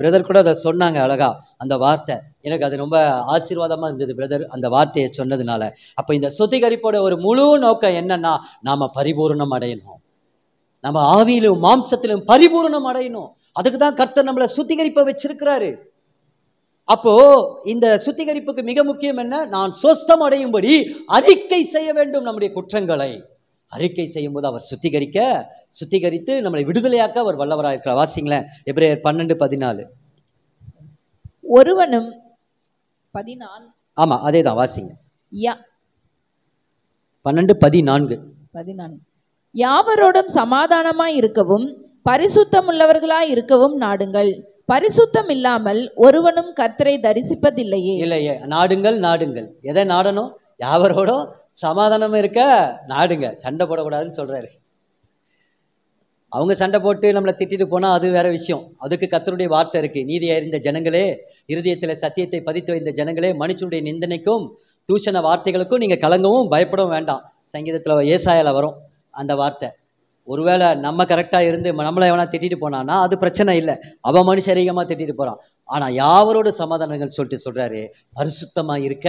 பிரதர் கூட அதை சொன்னாங்க அழகா அந்த வார்த்தை எனக்கு அது ரொம்ப ஆசீர்வாதமாக இருந்தது பிரதர் அந்த வார்த்தையை சொன்னதுனால அப்போ இந்த சுத்திகரிப்போட ஒரு முழு நோக்கம் என்னன்னா நாம் பரிபூர்ணம் அடையணும் நம்ம ஆவியிலும் மாம்சத்திலும் பரிபூர்ணம் அடையணும் அதுக்கு தான் கர்த்தர் நம்மளை சுத்திகரிப்பை வச்சிருக்கிறாரு அப்போ இந்த சுத்திகரிப்புக்கு மிக முக்கியம் என்ன நான் சொஸ்தம் அடையும்படி அறிக்கை செய்ய வேண்டும் நம்முடைய குற்றங்களை அறிக்கை செய்யும்போது அவர் சுத்திகரிக்க சுத்திகரித்து நம்மளை விடுதலையாக்க அவர் வல்லவராக இருக்கிறார் வாசிங்களேன் எப்படி பன்னெண்டு பதினாலு ஒருவனும் பதினாலு ஆமா அதே தான் வாசிங்க பன்னெண்டு பதினான்கு பதினான்கு யாவரோடும் சமாதானமாய் இருக்கவும் பரிசுத்தம் உள்ளவர்களாய் இருக்கவும் நாடுங்கள் பரிசுத்தம் இல்லாமல் ஒருவனும் கர்த்தரை தரிசிப்பதில்லையே இல்லையே நாடுங்கள் நாடுங்கள் எதை நாடணும் யாவரோடும் சமாதானம் இருக்க நாடுங்க சண்டை போடக்கூடாதுன்னு சொல்றாரு அவங்க சண்டை போட்டு நம்மளை திட்டிட்டு போனால் அது வேற விஷயம் அதுக்கு கத்தருடைய வார்த்தை இருக்கு நீதி இருந்த ஜனங்களே இருதயத்தில் சத்தியத்தை பதித்து வைத்த ஜனங்களே மனுஷனுடைய நிந்தனைக்கும் தூஷண வார்த்தைகளுக்கும் நீங்கள் கலங்கவும் பயப்படவும் வேண்டாம் சங்கீதத்தில் ஏசாயால் வரும் அந்த வார்த்தை ஒருவேளை நம்ம கரெக்டாக இருந்து நம்மளை எவனா திட்டிட்டு போனான்னா அது பிரச்சனை இல்லை அவன் மனுஷரீகமாக திட்டிட்டு போகிறான் ஆனால் யாவரோட சமாதானங்கள் சொல்லிட்டு சொல்கிறாரு பரிசுத்தமாக இருக்க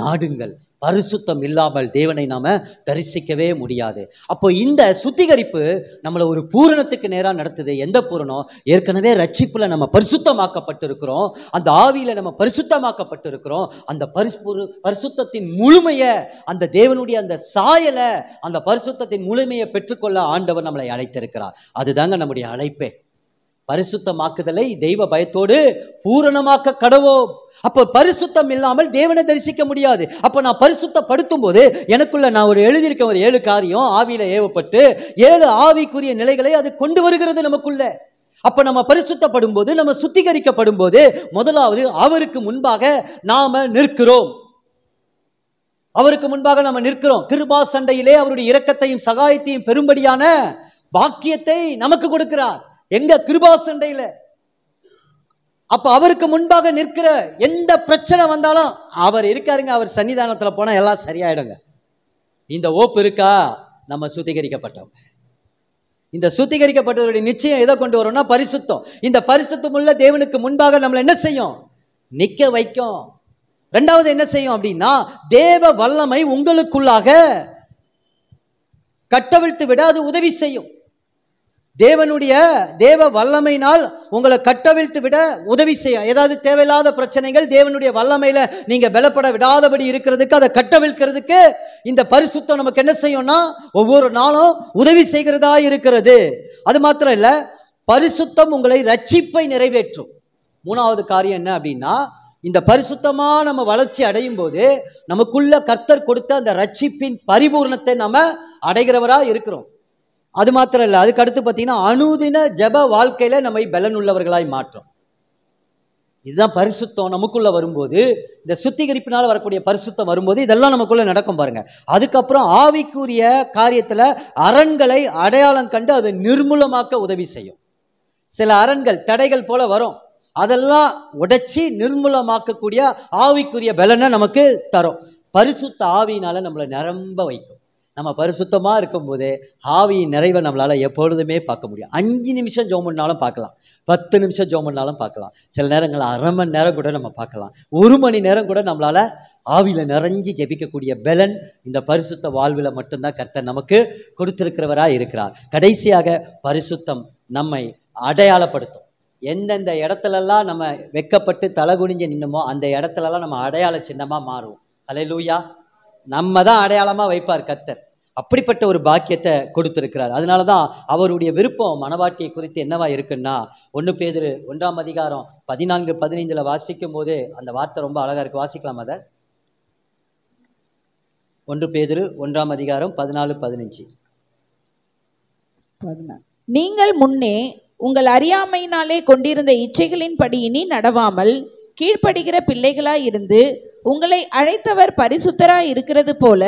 நாடுங்கள் பரிசுத்தம் இல்லாமல் தேவனை நாம் தரிசிக்கவே முடியாது அப்போ இந்த சுத்திகரிப்பு நம்மளை ஒரு பூரணத்துக்கு நேராக நடத்துது எந்த பூரணம் ஏற்கனவே ரட்சிப்பில் நம்ம பரிசுத்தமாக்கப்பட்டிருக்கிறோம் அந்த ஆவியில் நம்ம பரிசுத்தமாக்கப்பட்டிருக்கிறோம் அந்த பரிசு பரிசுத்தத்தின் முழுமையை அந்த தேவனுடைய அந்த சாயலை அந்த பரிசுத்தத்தின் முழுமையை பெற்றுக்கொள்ள ஆண்டவர் நம்மளை அழைத்திருக்கிறார் அதுதாங்க நம்முடைய அழைப்பே பரிசுத்தமாக்குதலை தெய்வ பயத்தோடு பூரணமாக்க கடவோம் அப்போ பரிசுத்தம் இல்லாமல் தேவனை தரிசிக்க முடியாது அப்போ நான் பரிசுத்தப்படுத்தும் போது எனக்குள்ள நான் ஒரு எழுதியிருக்க ஒரு ஏழு காரியம் ஆவியில ஏவப்பட்டு ஏழு ஆவிக்குரிய நிலைகளை அது கொண்டு வருகிறது நமக்குள்ள அப்போ நம்ம பரிசுத்தப்படும் போது நம்ம சுத்திகரிக்கப்படும் போது முதலாவது அவருக்கு முன்பாக நாம நிற்கிறோம் அவருக்கு முன்பாக நம்ம நிற்கிறோம் கிருபா சண்டையிலே அவருடைய இரக்கத்தையும் சகாயத்தையும் பெரும்படியான பாக்கியத்தை நமக்கு கொடுக்கிறார் எங்க கிருபா சண்டையில அப்ப அவருக்கு முன்பாக நிற்கிற எந்த பிரச்சனை வந்தாலும் அவர் இருக்காருங்க அவர் சன்னிதானத்துல போனா எல்லாம் சரியாயிடுங்க இந்த ஓப்பு இருக்கா நம்ம சுத்திகரிக்கப்பட்டவங்க இந்த சுத்திகரிக்கப்பட்டவருடைய நிச்சயம் எதை கொண்டு வரும்னா பரிசுத்தம் இந்த பரிசுத்தம் உள்ள தேவனுக்கு முன்பாக நம்மளை என்ன செய்யும் நிக்க வைக்கும் ரெண்டாவது என்ன செய்யும் அப்படின்னா தேவ வல்லமை உங்களுக்குள்ளாக கட்டவிழ்த்து விட அது உதவி செய்யும் தேவனுடைய தேவ வல்லமையினால் உங்களை கட்டவிழ்த்து விட உதவி செய்ய ஏதாவது தேவையில்லாத பிரச்சனைகள் தேவனுடைய வல்லமையில நீங்க பலப்பட விடாதபடி இருக்கிறதுக்கு அதை கட்டவிழ்க்கிறதுக்கு இந்த பரிசுத்தம் நமக்கு என்ன செய்யணும்னா ஒவ்வொரு நாளும் உதவி செய்கிறதா இருக்கிறது அது மாத்திரம் இல்லை பரிசுத்தம் உங்களை ரட்சிப்பை நிறைவேற்றும் மூணாவது காரியம் என்ன அப்படின்னா இந்த பரிசுத்தமாக நம்ம வளர்ச்சி அடையும் போது நமக்குள்ள கர்த்தர் கொடுத்த அந்த ரட்சிப்பின் பரிபூர்ணத்தை நம்ம அடைகிறவராக இருக்கிறோம் அது மாத்திரம் இல்லை அதுக்கு அடுத்து பார்த்தீங்கன்னா அனுதின ஜப வாழ்க்கையில் நம்மை பலன் உள்ளவர்களாய் மாற்றோம் இதுதான் பரிசுத்தம் நமக்குள்ளே வரும்போது இந்த சுத்திகரிப்பினால் வரக்கூடிய பரிசுத்தம் வரும்போது இதெல்லாம் நமக்குள்ளே நடக்கும் பாருங்கள் அதுக்கப்புறம் ஆவிக்குரிய காரியத்தில் அரண்களை அடையாளம் கண்டு அதை நிர்மூலமாக்க உதவி செய்யும் சில அரண்கள் தடைகள் போல வரும் அதெல்லாம் உடைச்சி நிர்மூலமாக்கக்கூடிய ஆவிக்குரிய பலனை நமக்கு தரும் பரிசுத்த ஆவியினால் நம்மளை நிரம்ப வைக்கும் நம்ம பரிசுத்தமாக இருக்கும்போது ஆவியின் நிறைவை நம்மளால் எப்பொழுதுமே பார்க்க முடியும் அஞ்சு நிமிஷம் ஜோம் பண்ணாலும் பார்க்கலாம் பத்து நிமிஷம் ஜோம் பண்ணாலும் பார்க்கலாம் சில நேரங்கள் அரை மணி நேரம் கூட நம்ம பார்க்கலாம் ஒரு மணி நேரம் கூட நம்மளால் ஆவியில் நிறைஞ்சு ஜெபிக்கக்கூடிய பலன் இந்த பரிசுத்த வாழ்வில் மட்டும்தான் கர்த்தர் நமக்கு கொடுத்திருக்கிறவராக இருக்கிறார் கடைசியாக பரிசுத்தம் நம்மை அடையாளப்படுத்தும் எந்தெந்த இடத்துலலாம் நம்ம வெக்கப்பட்டு தலை குனிஞ்சு நின்னுமோ அந்த இடத்துலலாம் நம்ம அடையாள சின்னமாக மாறுவோம் அலை லூயா நம்ம தான் அடையாளமாக வைப்பார் கத்தர் அப்படிப்பட்ட ஒரு பாக்கியத்தை கொடுத்திருக்கிறார் அதனால தான் அவருடைய விருப்பம் மனவாட்டியை குறித்து என்னவா இருக்குன்னா ஒன்று பேர் ஒன்றாம் அதிகாரம் பதினான்கு பதினைந்தில் வாசிக்கும் போது அந்த வார்த்தை ரொம்ப அழகாக இருக்குது வாசிக்கலாம் அதை ஒன்று பேதிரு ஒன்றாம் அதிகாரம் பதினாலு பதினஞ்சு நீங்கள் முன்னே உங்கள் அறியாமையினாலே கொண்டிருந்த இச்சைகளின் படி இனி நடவாமல் கீழ்ப்படுகிற பிள்ளைகளாய் இருந்து உங்களை அழைத்தவர் பரிசுத்தராய் இருக்கிறது போல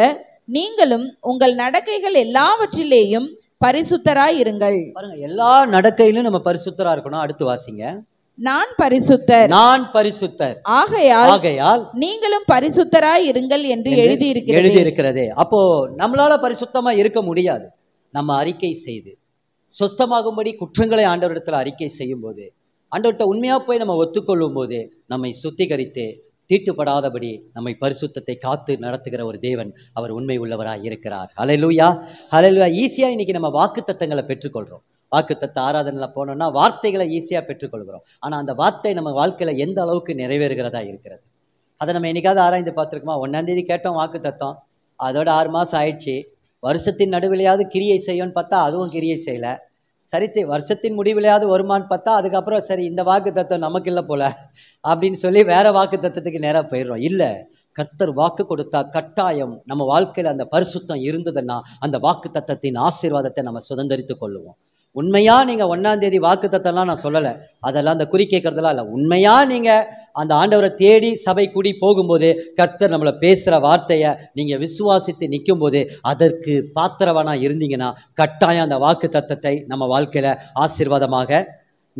நீங்களும் உங்கள் நடக்கைகள் எல்லாவற்றிலேயும் பரிசுத்தராய் இருங்கள் பாருங்க எல்லா நடக்கையிலும் நம்ம பரிசுத்தரா இருக்கணும் அடுத்து வாசிங்க நான் பரிசுத்தர் நான் பரிசுத்தர் ஆகையால் ஆகையால் நீங்களும் பரிசுத்தராய் இருங்கள் என்று எழுதி இருக்கிறது எழுதி இருக்கிறதே அப்போ நம்மளால பரிசுத்தமா இருக்க முடியாது நம்ம அறிக்கை செய்து சொஸ்தமாகும்படி குற்றங்களை ஆண்டவரிடத்தில் அறிக்கை செய்யும் போது ஆண்டவர்கிட்ட உண்மையாக போய் நம்ம ஒத்துக்கொள்ளும் போது நம்மை சுத்திகரித்து தீட்டுப்படாதபடி நம்மை பரிசுத்தத்தை காத்து நடத்துகிற ஒரு தேவன் அவர் உண்மை உள்ளவராக இருக்கிறார் ஹலலூயா ஹலலூயா ஈஸியாக இன்றைக்கி நம்ம வாக்கு தத்தங்களை பெற்றுக்கொள்கிறோம் வாக்குத்தத்த ஆராதனையில் போனோம்னா வார்த்தைகளை ஈஸியாக பெற்றுக்கொள்கிறோம் ஆனால் அந்த வார்த்தை நம்ம வாழ்க்கையில் எந்த அளவுக்கு நிறைவேறுகிறதா இருக்கிறது அதை நம்ம என்னைக்காவது ஆராய்ந்து பார்த்துருக்கோமா ஒன்றாந்தேதி கேட்டோம் வாக்கு தத்தம் அதோட ஆறு மாதம் ஆயிடுச்சு வருஷத்தின் நடுவிலையாவது கிரியை செய்யும்னு பார்த்தா அதுவும் கிரியை செய்யலை சரி வருஷத்தின் முடிவிலையாவது வருமானு பார்த்தா அதுக்கப்புறம் சரி இந்த வாக்கு தத்துவம் நமக்கு இல்லை போல அப்படின்னு சொல்லி வேற வாக்கு தத்துவத்துக்கு நேராக போயிடுறோம் இல்லை கர்த்தர் வாக்கு கொடுத்தா கட்டாயம் நம்ம வாழ்க்கையில் அந்த பரிசுத்தம் இருந்ததுன்னா அந்த வாக்கு தத்தத்தின் ஆசீர்வாதத்தை நம்ம சுதந்திரித்து கொள்ளுவோம் உண்மையாக நீங்கள் ஒன்றாந்தேதி வாக்கு தத்தம்லாம் நான் சொல்லலை அதெல்லாம் அந்த குறி கேட்குறதெல்லாம் இல்லை உண்மையாக நீங்கள் அந்த ஆண்டவரை தேடி சபை கூடி போகும்போது கர்த்தர் நம்மளை பேசுகிற வார்த்தையை நீங்கள் விசுவாசித்து நிற்கும் போது அதற்கு பாத்திரவனாக இருந்தீங்கன்னா கட்டாயம் அந்த வாக்கு தத்தத்தை நம்ம வாழ்க்கையில் ஆசீர்வாதமாக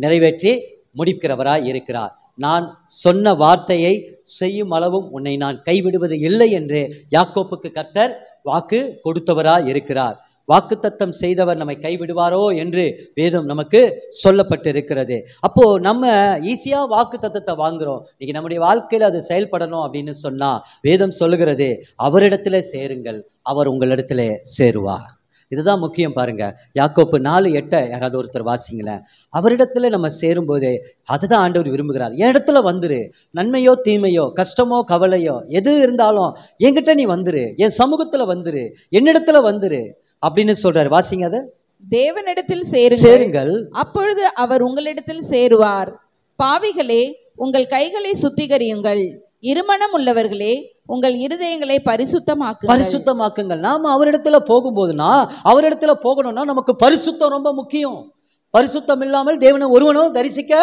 நிறைவேற்றி முடிக்கிறவராக இருக்கிறார் நான் சொன்ன வார்த்தையை செய்யும் அளவும் உன்னை நான் கைவிடுவது இல்லை என்று யாக்கோப்புக்கு கர்த்தர் வாக்கு கொடுத்தவராக இருக்கிறார் வாக்குத்தத்தம் செய்தவர் நம்மை கைவிடுவாரோ என்று வேதம் நமக்கு சொல்லப்பட்டிருக்கிறது அப்போ நம்ம ஈஸியாக வாக்கு தத்தத்தை வாங்குறோம் இன்னைக்கு நம்முடைய வாழ்க்கையில் அது செயல்படணும் அப்படின்னு சொன்னா வேதம் சொல்லுகிறது அவரிடத்துல சேருங்கள் அவர் உங்களிடத்துல சேருவார் இதுதான் முக்கியம் பாருங்க யாக்கோப்பு நாலு எட்டை யாராவது ஒருத்தர் வாசிங்களேன் அவரிடத்துல நம்ம சேரும்போதே அதுதான் ஆண்டவர் விரும்புகிறார் என் இடத்துல வந்துரு நன்மையோ தீமையோ கஷ்டமோ கவலையோ எது இருந்தாலும் என்கிட்ட நீ வந்துரு என் சமூகத்தில் வந்துரு என்னிடத்துல வந்துரு அப்படின்னு சொல்றாரு வாசிங்க அது தேவனிடத்தில் சேருங்கள் சேருங்கள் அப்பொழுது அவர் உங்களிடத்தில் சேருவார் பாவிகளே உங்கள் கைகளை சுத்திகரியுங்கள் இருமணம் உள்ளவர்களே உங்கள் இருதயங்களை பரிசுத்தமாக்கு பரிசுத்தமாக்குங்கள் நாம அவரிடத்துல போகும்போதுனா அவரிடத்துல போகணும்னா நமக்கு பரிசுத்தம் ரொம்ப முக்கியம் பரிசுத்தம் இல்லாமல் தேவனை ஒருவனும் தரிசிக்க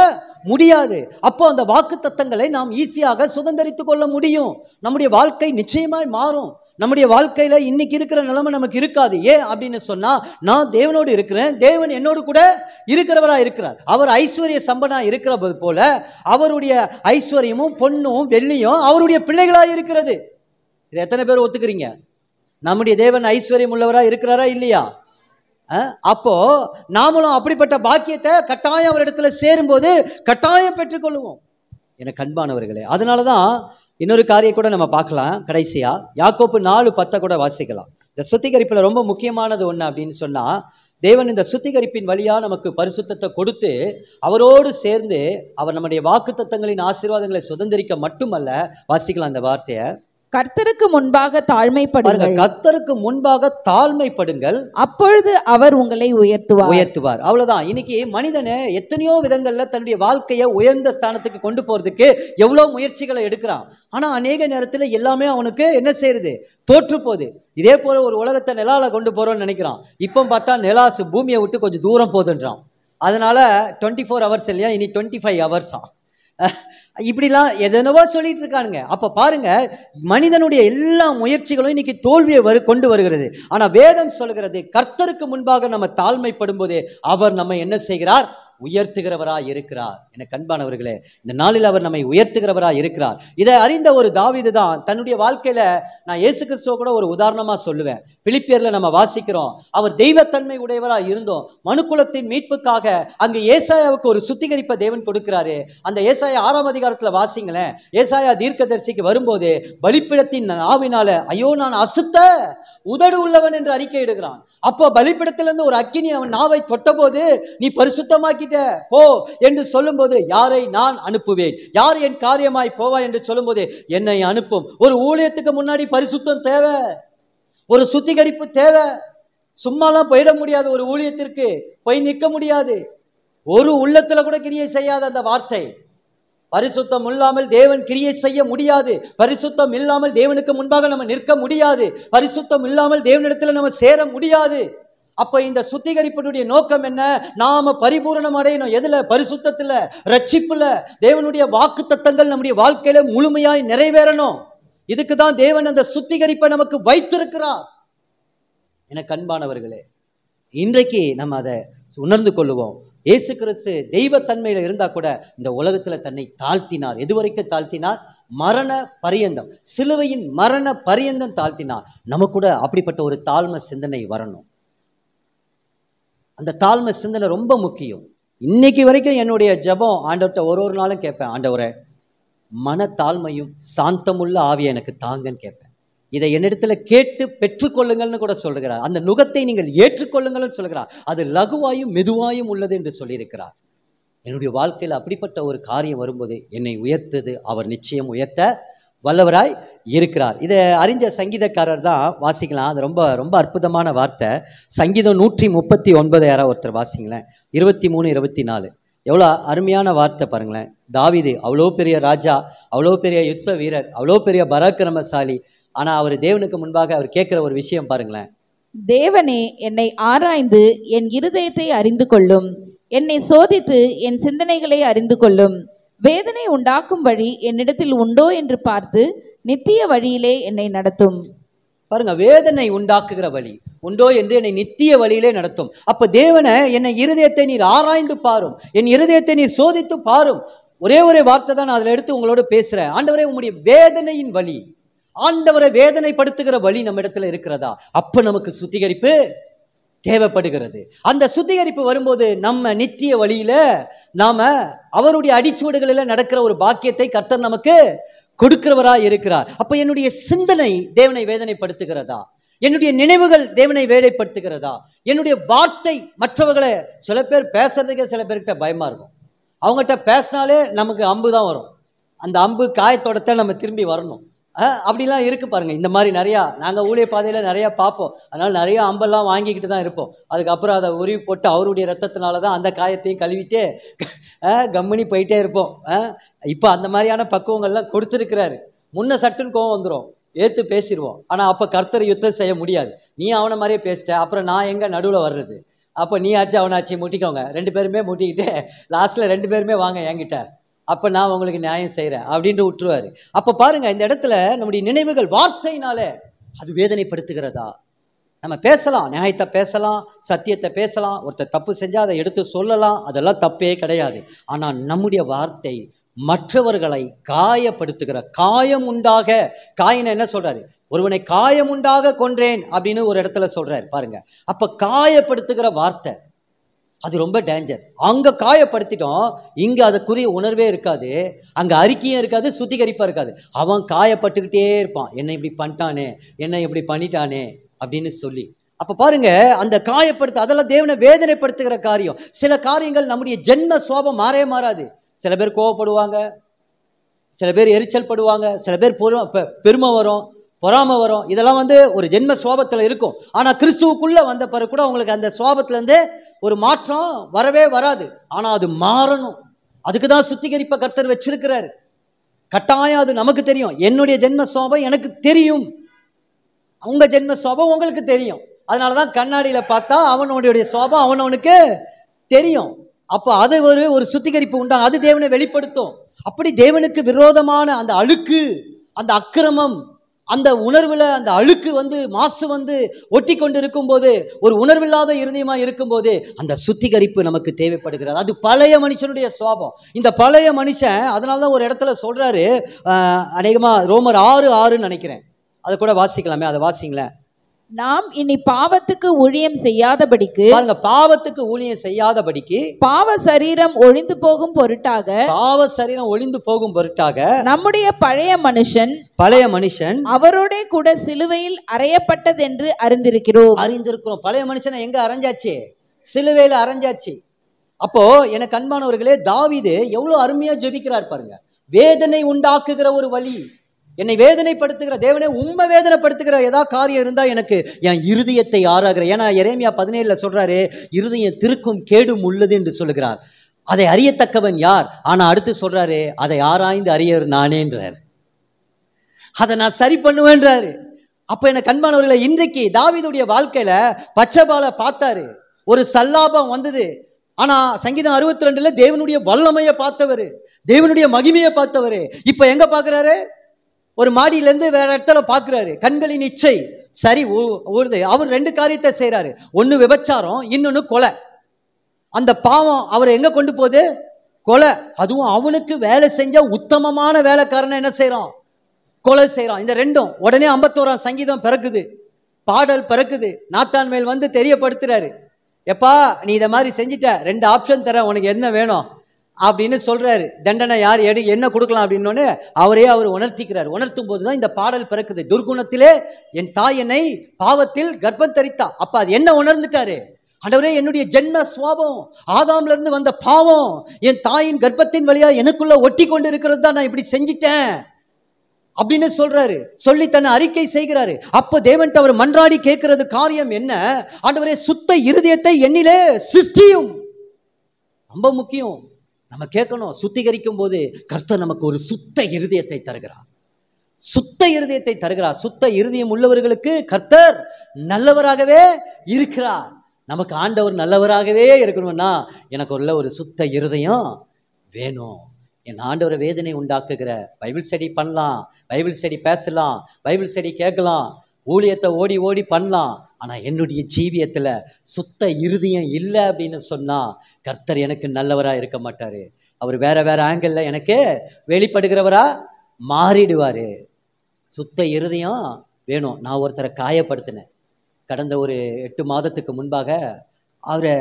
முடியாது அப்போ அந்த வாக்கு தத்தங்களை நாம் ஈஸியாக சுதந்திரித்து கொள்ள முடியும் நம்முடைய வாழ்க்கை நிச்சயமாய் மாறும் நம்முடைய வாழ்க்கையில் இன்னைக்கு இருக்கிற நிலைமை நமக்கு இருக்காது ஏன் அப்படின்னு சொன்னால் நான் தேவனோடு இருக்கிறேன் தேவன் என்னோடு கூட இருக்கிறவராக இருக்கிறார் அவர் ஐஸ்வர்ய சம்பனாக இருக்கிற போல அவருடைய ஐஸ்வர்யமும் பொண்ணும் வெள்ளியும் அவருடைய பிள்ளைகளாக இருக்கிறது இது எத்தனை பேர் ஒத்துக்கிறீங்க நம்முடைய தேவன் ஐஸ்வர்யம் உள்ளவராக இருக்கிறாரா இல்லையா அப்போ நாமளும் அப்படிப்பட்ட பாக்கியத்தை கட்டாயம் அவரிடத்துல சேரும்போது கட்டாயம் பெற்றுக்கொள்வோம் என கண்பானவர்களே அதனாலதான் தான் இன்னொரு காரியம் கூட நம்ம பார்க்கலாம் கடைசியாக யாக்கோப்பு நாலு பத்தை கூட வாசிக்கலாம் இந்த சுத்திகரிப்பில் ரொம்ப முக்கியமானது ஒன்று அப்படின்னு சொன்னால் தேவன் இந்த சுத்திகரிப்பின் வழியாக நமக்கு பரிசுத்தத்தை கொடுத்து அவரோடு சேர்ந்து அவர் நம்முடைய வாக்கு தத்தங்களின் ஆசீர்வாதங்களை சுதந்திரிக்க மட்டுமல்ல வாசிக்கலாம் அந்த வார்த்தையை கர்த்தருக்கு முன்பாக தாழ்மைப்படுங்கள் கர்த்தருக்கு முன்பாக தாழ்மைப்படுங்கள் அப்பொழுது அவர் உங்களை உயர்த்துவார் உயர்த்துவார் அவ்வளவுதான் இன்னைக்கு மனிதனை எத்தனையோ விதங்கள்ல தன்னுடைய வாழ்க்கையை உயர்ந்த ஸ்தானத்துக்கு கொண்டு போறதுக்கு எவ்வளவு முயற்சிகளை எடுக்கிறான் ஆனா அநேக நேரத்துல எல்லாமே அவனுக்கு என்ன செய்யுது தோற்று போகுது இதே போல ஒரு உலகத்தை நிலால கொண்டு போறோம்னு நினைக்கிறான் இப்போ பார்த்தா நிலாசு பூமியை விட்டு கொஞ்சம் தூரம் போதுன்றான் அதனால டுவெண்ட்டி ஃபோர் ஹவர்ஸ் இல்லையா இனி டுவெண்ட்டி ஃபைவ் ஹவர்ஸா இப்படிலாம் எதனவோ சொல்லிட்டு இருக்கானுங்க அப்போ பாருங்க மனிதனுடைய எல்லா முயற்சிகளும் இன்னைக்கு தோல்வியை வரு கொண்டு வருகிறது ஆனால் வேதம் சொல்கிறது கர்த்தருக்கு முன்பாக நம்ம தாழ்மைப்படும் போது அவர் நம்ம என்ன செய்கிறார் உயர்த்துகிறவராய் இருக்கிறார் என கண்பானவர்களே இந்த நாளில் அவர் நம்மை உயர்த்துகிறவராய் இருக்கிறார் இதை அறிந்த ஒரு தாவிது தான் தன்னுடைய வாழ்க்கையில நான் இயேசு கிறிஸ்துவ கூட ஒரு உதாரணமா சொல்லுவேன் பிலிப்பியர்ல நம்ம வாசிக்கிறோம் அவர் தெய்வத்தன்மை உடையவராய் இருந்தோம் மனுக்குலத்தின் மீட்புக்காக அங்கு ஏசாயாவுக்கு ஒரு சுத்திகரிப்பை தேவன் கொடுக்கிறாரு அந்த ஏசாயா ஆறாம் அதிகாரத்துல வாசிங்களேன் ஏசாயா தீர்க்கதரிசிக்கு வரும்போது பலிப்பிடத்தின் ஆவினால ஐயோ நான் அசுத்த உதடு உள்ளவன் என்று அறிக்கை இடுகிறான் அப்போ பலிப்பிடத்திலிருந்து ஒரு அக்கினி அவன் நாவை தொட்டபோது நீ பரிசுத்தமாக்கிட்டு போய்விட்ட போ என்று சொல்லும்போது யாரை நான் அனுப்புவேன் யார் என் காரியமாய் போவா என்று சொல்லும்போது என்னை அனுப்பும் ஒரு ஊழியத்துக்கு முன்னாடி பரிசுத்தம் தேவை ஒரு சுத்திகரிப்பு தேவை சும்மாலாம் போயிட முடியாது ஒரு ஊழியத்திற்கு போய் நிற்க முடியாது ஒரு உள்ளத்துல கூட கிரியை செய்யாத அந்த வார்த்தை பரிசுத்தம் இல்லாமல் தேவன் கிரியை செய்ய முடியாது பரிசுத்தம் இல்லாமல் தேவனுக்கு முன்பாக நம்ம நிற்க முடியாது பரிசுத்தம் இல்லாமல் தேவனிடத்தில் நம்ம சேர முடியாது அப்போ இந்த சுத்திகரிப்பினுடைய நோக்கம் என்ன நாம பரிபூரணம் அடையணும் எதுல பரிசுத்தத்தில் ரட்சிப்புல தேவனுடைய வாக்கு தத்தங்கள் நம்முடைய வாழ்க்கையில முழுமையாய் நிறைவேறணும் இதுக்கு தான் தேவன் அந்த சுத்திகரிப்பை நமக்கு வைத்திருக்கிறார் என கண்பானவர்களே இன்றைக்கு நம்ம அதை உணர்ந்து கொள்ளுவோம் இயேசு கிறிஸ்து தெய்வத்தன்மையில் இருந்தால் கூட இந்த உலகத்தில் தன்னை தாழ்த்தினார் எதுவரைக்கும் தாழ்த்தினார் மரண பரியந்தம் சிலுவையின் மரண பரியந்தம் தாழ்த்தினார் நம்ம கூட அப்படிப்பட்ட ஒரு தாழ்மை சிந்தனை வரணும் அந்த தாழ்மை சிந்தனை ரொம்ப முக்கியம் இன்னைக்கு வரைக்கும் என்னுடைய ஜபம் ஆண்டவர்கிட்ட ஒரு ஒரு நாளும் கேட்பேன் ஆண்டவரை மனத்தாழ்மையும் சாந்தமுள்ள ஆவியை எனக்கு தாங்கன்னு கேட்பேன் இதை என்னிடத்துல கேட்டு பெற்றுக்கொள்ளுங்கள்னு கூட சொல்கிறார் அந்த நுகத்தை நீங்கள் ஏற்றுக்கொள்ளுங்கள்னு சொல்கிறார் அது லகுவாயும் மெதுவாயும் உள்ளது என்று சொல்லியிருக்கிறார் என்னுடைய வாழ்க்கையில் அப்படிப்பட்ட ஒரு காரியம் வரும்போது என்னை உயர்த்தது அவர் நிச்சயம் உயர்த்த வல்லவராய் இருக்கிறார் இதை அறிஞ்ச சங்கீதக்காரர் தான் வாசிக்கலாம் அது ரொம்ப ரொம்ப அற்புதமான வார்த்தை சங்கீதம் நூற்றி முப்பத்தி ஒன்பது யாராவது ஒருத்தர் வாசிங்களேன் இருபத்தி மூணு இருபத்தி நாலு எவ்வளோ அருமையான வார்த்தை பாருங்களேன் தாவிது அவ்வளோ பெரிய ராஜா அவ்வளோ பெரிய யுத்த வீரர் அவ்வளோ பெரிய பராக்கிரமசாலி ஆனால் அவர் தேவனுக்கு முன்பாக அவர் கேட்குற ஒரு விஷயம் பாருங்களேன் தேவனே என்னை ஆராய்ந்து என் இருதயத்தை அறிந்து கொள்ளும் என்னை சோதித்து என் சிந்தனைகளை அறிந்து கொள்ளும் வேதனை உண்டாக்கும் வழி என்னிடத்தில் உண்டோ என்று பார்த்து நித்திய வழியிலே என்னை நடத்தும் பாருங்க வேதனை உண்டாக்குகிற வழி உண்டோ என்று என்னை நித்திய வழியிலே நடத்தும் அப்ப தேவனை என்னை இருதயத்தை நீர் ஆராய்ந்து பாரும் என் இருதயத்தை நீர் சோதித்து பாரும் ஒரே ஒரே வார்த்தை தான் நான் அதில் எடுத்து உங்களோட பேசுகிறேன் ஆண்டவரே உங்களுடைய வேதனையின் வழி ஆண்டவரை வேதனைப்படுத்துகிற வழி நம்ம இடத்துல இருக்கிறதா அப்போ நமக்கு சுத்திகரிப்பு தேவைப்படுகிறது அந்த சுத்திகரிப்பு வரும்போது நம்ம நித்திய வழியில நாம அவருடைய அடிச்சுவடுகளில் நடக்கிற ஒரு பாக்கியத்தை கர்த்தர் நமக்கு கொடுக்கிறவரா இருக்கிறார் அப்ப என்னுடைய சிந்தனை தேவனை வேதனைப்படுத்துகிறதா என்னுடைய நினைவுகள் தேவனை வேலைப்படுத்துகிறதா என்னுடைய வார்த்தை மற்றவர்களை சில பேர் பேசுறதுக்கே சில பேர்கிட்ட பயமா இருக்கும் அவங்ககிட்ட பேசினாலே நமக்கு அம்பு தான் வரும் அந்த அம்பு காயத்தோடத்தை நம்ம திரும்பி வரணும் அப்படிலாம் இருக்குது பாருங்கள் இந்த மாதிரி நிறையா நாங்கள் ஊழிய பாதையில் நிறையா பார்ப்போம் அதனால் நிறையா அம்பெல்லாம் வாங்கிக்கிட்டு தான் இருப்போம் அதுக்கப்புறம் அதை உருவி போட்டு அவருடைய ரத்தத்தினால தான் அந்த காயத்தையும் கழுவிட்டு கம்மினி போயிட்டே இருப்போம் இப்போ அந்த மாதிரியான பக்குவங்கள்லாம் கொடுத்துருக்கிறாரு முன்ன சட்டுன்னு கோவம் வந்துடும் ஏற்று பேசிடுவோம் ஆனால் அப்போ கர்த்தரை யுத்தம் செய்ய முடியாது நீ அவனை மாதிரியே பேசிட்ட அப்புறம் நான் எங்கே நடுவில் வர்றது அப்போ நீ ஆச்சு அவனாச்சு முட்டிக்கோங்க ரெண்டு பேருமே முட்டிக்கிட்டு லாஸ்ட்டில் ரெண்டு பேருமே வாங்க என்கிட்ட அப்போ நான் உங்களுக்கு நியாயம் செய்கிறேன் அப்படின்ட்டு விட்டுருவாரு அப்போ பாருங்கள் இந்த இடத்துல நம்முடைய நினைவுகள் வார்த்தையினால அது வேதனைப்படுத்துகிறதா நம்ம பேசலாம் நியாயத்தை பேசலாம் சத்தியத்தை பேசலாம் ஒருத்தர் தப்பு செஞ்சால் அதை எடுத்து சொல்லலாம் அதெல்லாம் தப்பே கிடையாது ஆனால் நம்முடைய வார்த்தை மற்றவர்களை காயப்படுத்துகிற காயம் உண்டாக காயின என்ன சொல்றாரு ஒருவனை காயம் உண்டாக கொன்றேன் அப்படின்னு ஒரு இடத்துல சொல்றாரு பாருங்க அப்ப காயப்படுத்துகிற வார்த்தை அது ரொம்ப டேஞ்சர் அங்கே காயப்படுத்திட்டோம் இங்கே அதுக்குரிய உணர்வே இருக்காது அங்கே அறிக்கையும் இருக்காது சுத்திகரிப்பாக இருக்காது அவன் காயப்பட்டுக்கிட்டே இருப்பான் என்னை இப்படி பண்ணிட்டானே என்னை இப்படி பண்ணிட்டானே அப்படின்னு சொல்லி அப்போ பாருங்க அந்த காயப்படுத்த அதெல்லாம் தேவனை வேதனைப்படுத்துகிற காரியம் சில காரியங்கள் நம்முடைய ஜென்ம சோபம் மாறவே மாறாது சில பேர் கோவப்படுவாங்க சில பேர் எரிச்சல் படுவாங்க சில பேர் பெருமை வரும் பொறாம வரும் இதெல்லாம் வந்து ஒரு ஜென்ம சோபத்தில் இருக்கும் ஆனால் கிறிஸ்துவுக்குள்ளே வந்த பிறகு கூட அவங்களுக்கு அந்த சோபத்துலேருந்து ஒரு மாற்றம் வரவே வராது ஆனால் அது மாறணும் அதுக்கு தான் சுத்திகரிப்பை கர்த்தர் வச்சிருக்கிறார் கட்டாயம் அது நமக்கு தெரியும் என்னுடைய ஜென்ம சோபம் எனக்கு தெரியும் அவங்க ஜென்ம சோபம் உங்களுக்கு தெரியும் அதனால தான் கண்ணாடியில் பார்த்தா அவனுடைய சுவாபம் அவனவனுக்கு தெரியும் அப்போ அது ஒரு ஒரு சுத்திகரிப்பு உண்டாகும் அது தேவனை வெளிப்படுத்தும் அப்படி தேவனுக்கு விரோதமான அந்த அழுக்கு அந்த அக்கிரமம் அந்த உணர்வில் அந்த அழுக்கு வந்து மாசு வந்து ஒட்டி கொண்டு இருக்கும்போது ஒரு உணர்வில்லாத இருக்கும் இருக்கும்போது அந்த சுத்திகரிப்பு நமக்கு தேவைப்படுகிறது அது பழைய மனுஷனுடைய சுவாபம் இந்த பழைய மனுஷன் அதனால தான் ஒரு இடத்துல சொல்கிறாரு அநேகமாக ரோமர் ஆறு ஆறுன்னு நினைக்கிறேன் அதை கூட வாசிக்கலாமே அதை வாசிங்களேன் நாம் இனி பாவத்துக்கு ஊழியம் செய்யாதபடிக்கு பாருங்க பாவத்துக்கு ஊழியம் செய்யாதபடிக்கு பாவ சரீரம் ஒழிந்து போகும் பொருட்டாக பாவ சரீரம் ஒழிந்து போகும் பொருட்டாக நம்முடைய பழைய மனுஷன் பழைய மனுஷன் அவரோட கூட சிலுவையில் அறையப்பட்டது என்று அறிந்திருக்கிறோம் அறிந்திருக்கிறோம் பழைய மனுஷனை எங்க அரைஞ்சாச்சு சிலுவையில் அரைஞ்சாச்சு அப்போ எனக்கு கண்பானவர்களே தாவிது எவ்வளவு அருமையா ஜெபிக்கிறார் பாருங்க வேதனை உண்டாக்குகிற ஒரு வழி என்னை வேதனைப்படுத்துகிற தேவனே உண்மை வேதனைப்படுத்துகிற ஏதாவது காரியம் இருந்தால் எனக்கு என் இருதயத்தை ஆறாகிற ஏன்னா இறைமையா பதினேழில் சொல்கிறாரு இருதயம் திருக்கும் கேடும் உள்ளது என்று சொல்லுகிறார் அதை அறியத்தக்கவன் யார் ஆனால் அடுத்து சொல்கிறாரு அதை ஆராய்ந்து அறியர் நானேன்றார் அதை நான் சரி பண்ணுவேன்றாரு அப்போ என்ன கண்பானவர்களை இன்றைக்கு தாவிதுடைய வாழ்க்கையில் பச்சைபால பார்த்தாரு ஒரு சல்லாபம் வந்தது ஆனால் சங்கீதம் அறுபத்தி ரெண்டில் தேவனுடைய வல்லமையை பார்த்தவர் தேவனுடைய மகிமையை பார்த்தவர் இப்போ எங்கே பார்க்குறாரு ஒரு மாடியிலேருந்து வேற இடத்துல பார்க்குறாரு கண்களின் இச்சை சரி உருது அவர் ரெண்டு காரியத்தை செய்கிறாரு ஒன்று விபச்சாரம் இன்னொன்று கொலை அந்த பாவம் அவரை எங்கே கொண்டு போகுது கொலை அதுவும் அவனுக்கு வேலை செஞ்ச உத்தமமான வேலைக்காரனை என்ன செய்கிறான் கொலை செய்கிறான் இந்த ரெண்டும் உடனே ஐம்பத்தோராம் சங்கீதம் பிறக்குது பாடல் பிறக்குது நாத்தான் மேல் வந்து தெரியப்படுத்துறாரு எப்பா நீ இதை மாதிரி செஞ்சிட்ட ரெண்டு ஆப்ஷன் தரேன் உனக்கு என்ன வேணும் அப்படின்னு சொல்கிறாரு தண்டனை யார் எடு என்ன கொடுக்கலாம் அப்படின்னு அவரே அவர் உணர்த்திக்கிறார் உணர்த்தும் போது தான் இந்த பாடல் பிறக்குது துர்குணத்திலே என் தாய் என்னை பாவத்தில் கர்ப்பம் தரித்தா அப்போ அது என்ன உணர்ந்துட்டாரு அடவரே என்னுடைய ஜென்ம சுவாபம் ஆதாம்ல இருந்து வந்த பாவம் என் தாயின் கர்ப்பத்தின் வழியா எனக்குள்ள ஒட்டி கொண்டு இருக்கிறது தான் நான் இப்படி செஞ்சிட்டேன் அப்படின்னு சொல்றாரு சொல்லி தன்னை அறிக்கை செய்கிறாரு அப்ப தேவன் அவர் மன்றாடி கேட்கறது காரியம் என்ன அடவரே சுத்த இருதயத்தை என்னிலே சிருஷ்டியும் ரொம்ப முக்கியம் நம்ம கேட்கணும் சுத்திகரிக்கும் போது கர்த்தர் நமக்கு ஒரு சுத்த இருதயத்தை தருகிறார் சுத்த இருதயத்தை தருகிறார் சுத்த இருதயம் உள்ளவர்களுக்கு கர்த்தர் நல்லவராகவே இருக்கிறார் நமக்கு ஆண்டவர் நல்லவராகவே இருக்கணும்னா எனக்கு உள்ள ஒரு சுத்த இருதயம் வேணும் என் ஆண்டவரை வேதனை உண்டாக்குகிற பைபிள் ஸ்டடி பண்ணலாம் பைபிள் ஸ்டடி பேசலாம் பைபிள் ஸ்டடி கேட்கலாம் ஊழியத்தை ஓடி ஓடி பண்ணலாம் ஆனால் என்னுடைய ஜீவியத்தில் சுத்த இறுதியம் இல்லை அப்படின்னு சொன்னால் கர்த்தர் எனக்கு நல்லவராக இருக்க மாட்டார் அவர் வேறு வேறு ஆங்கிளில் எனக்கு வெளிப்படுகிறவராக மாறிடுவார் சுத்த இருதயம் வேணும் நான் ஒருத்தரை காயப்படுத்தினேன் கடந்த ஒரு எட்டு மாதத்துக்கு முன்பாக அவரை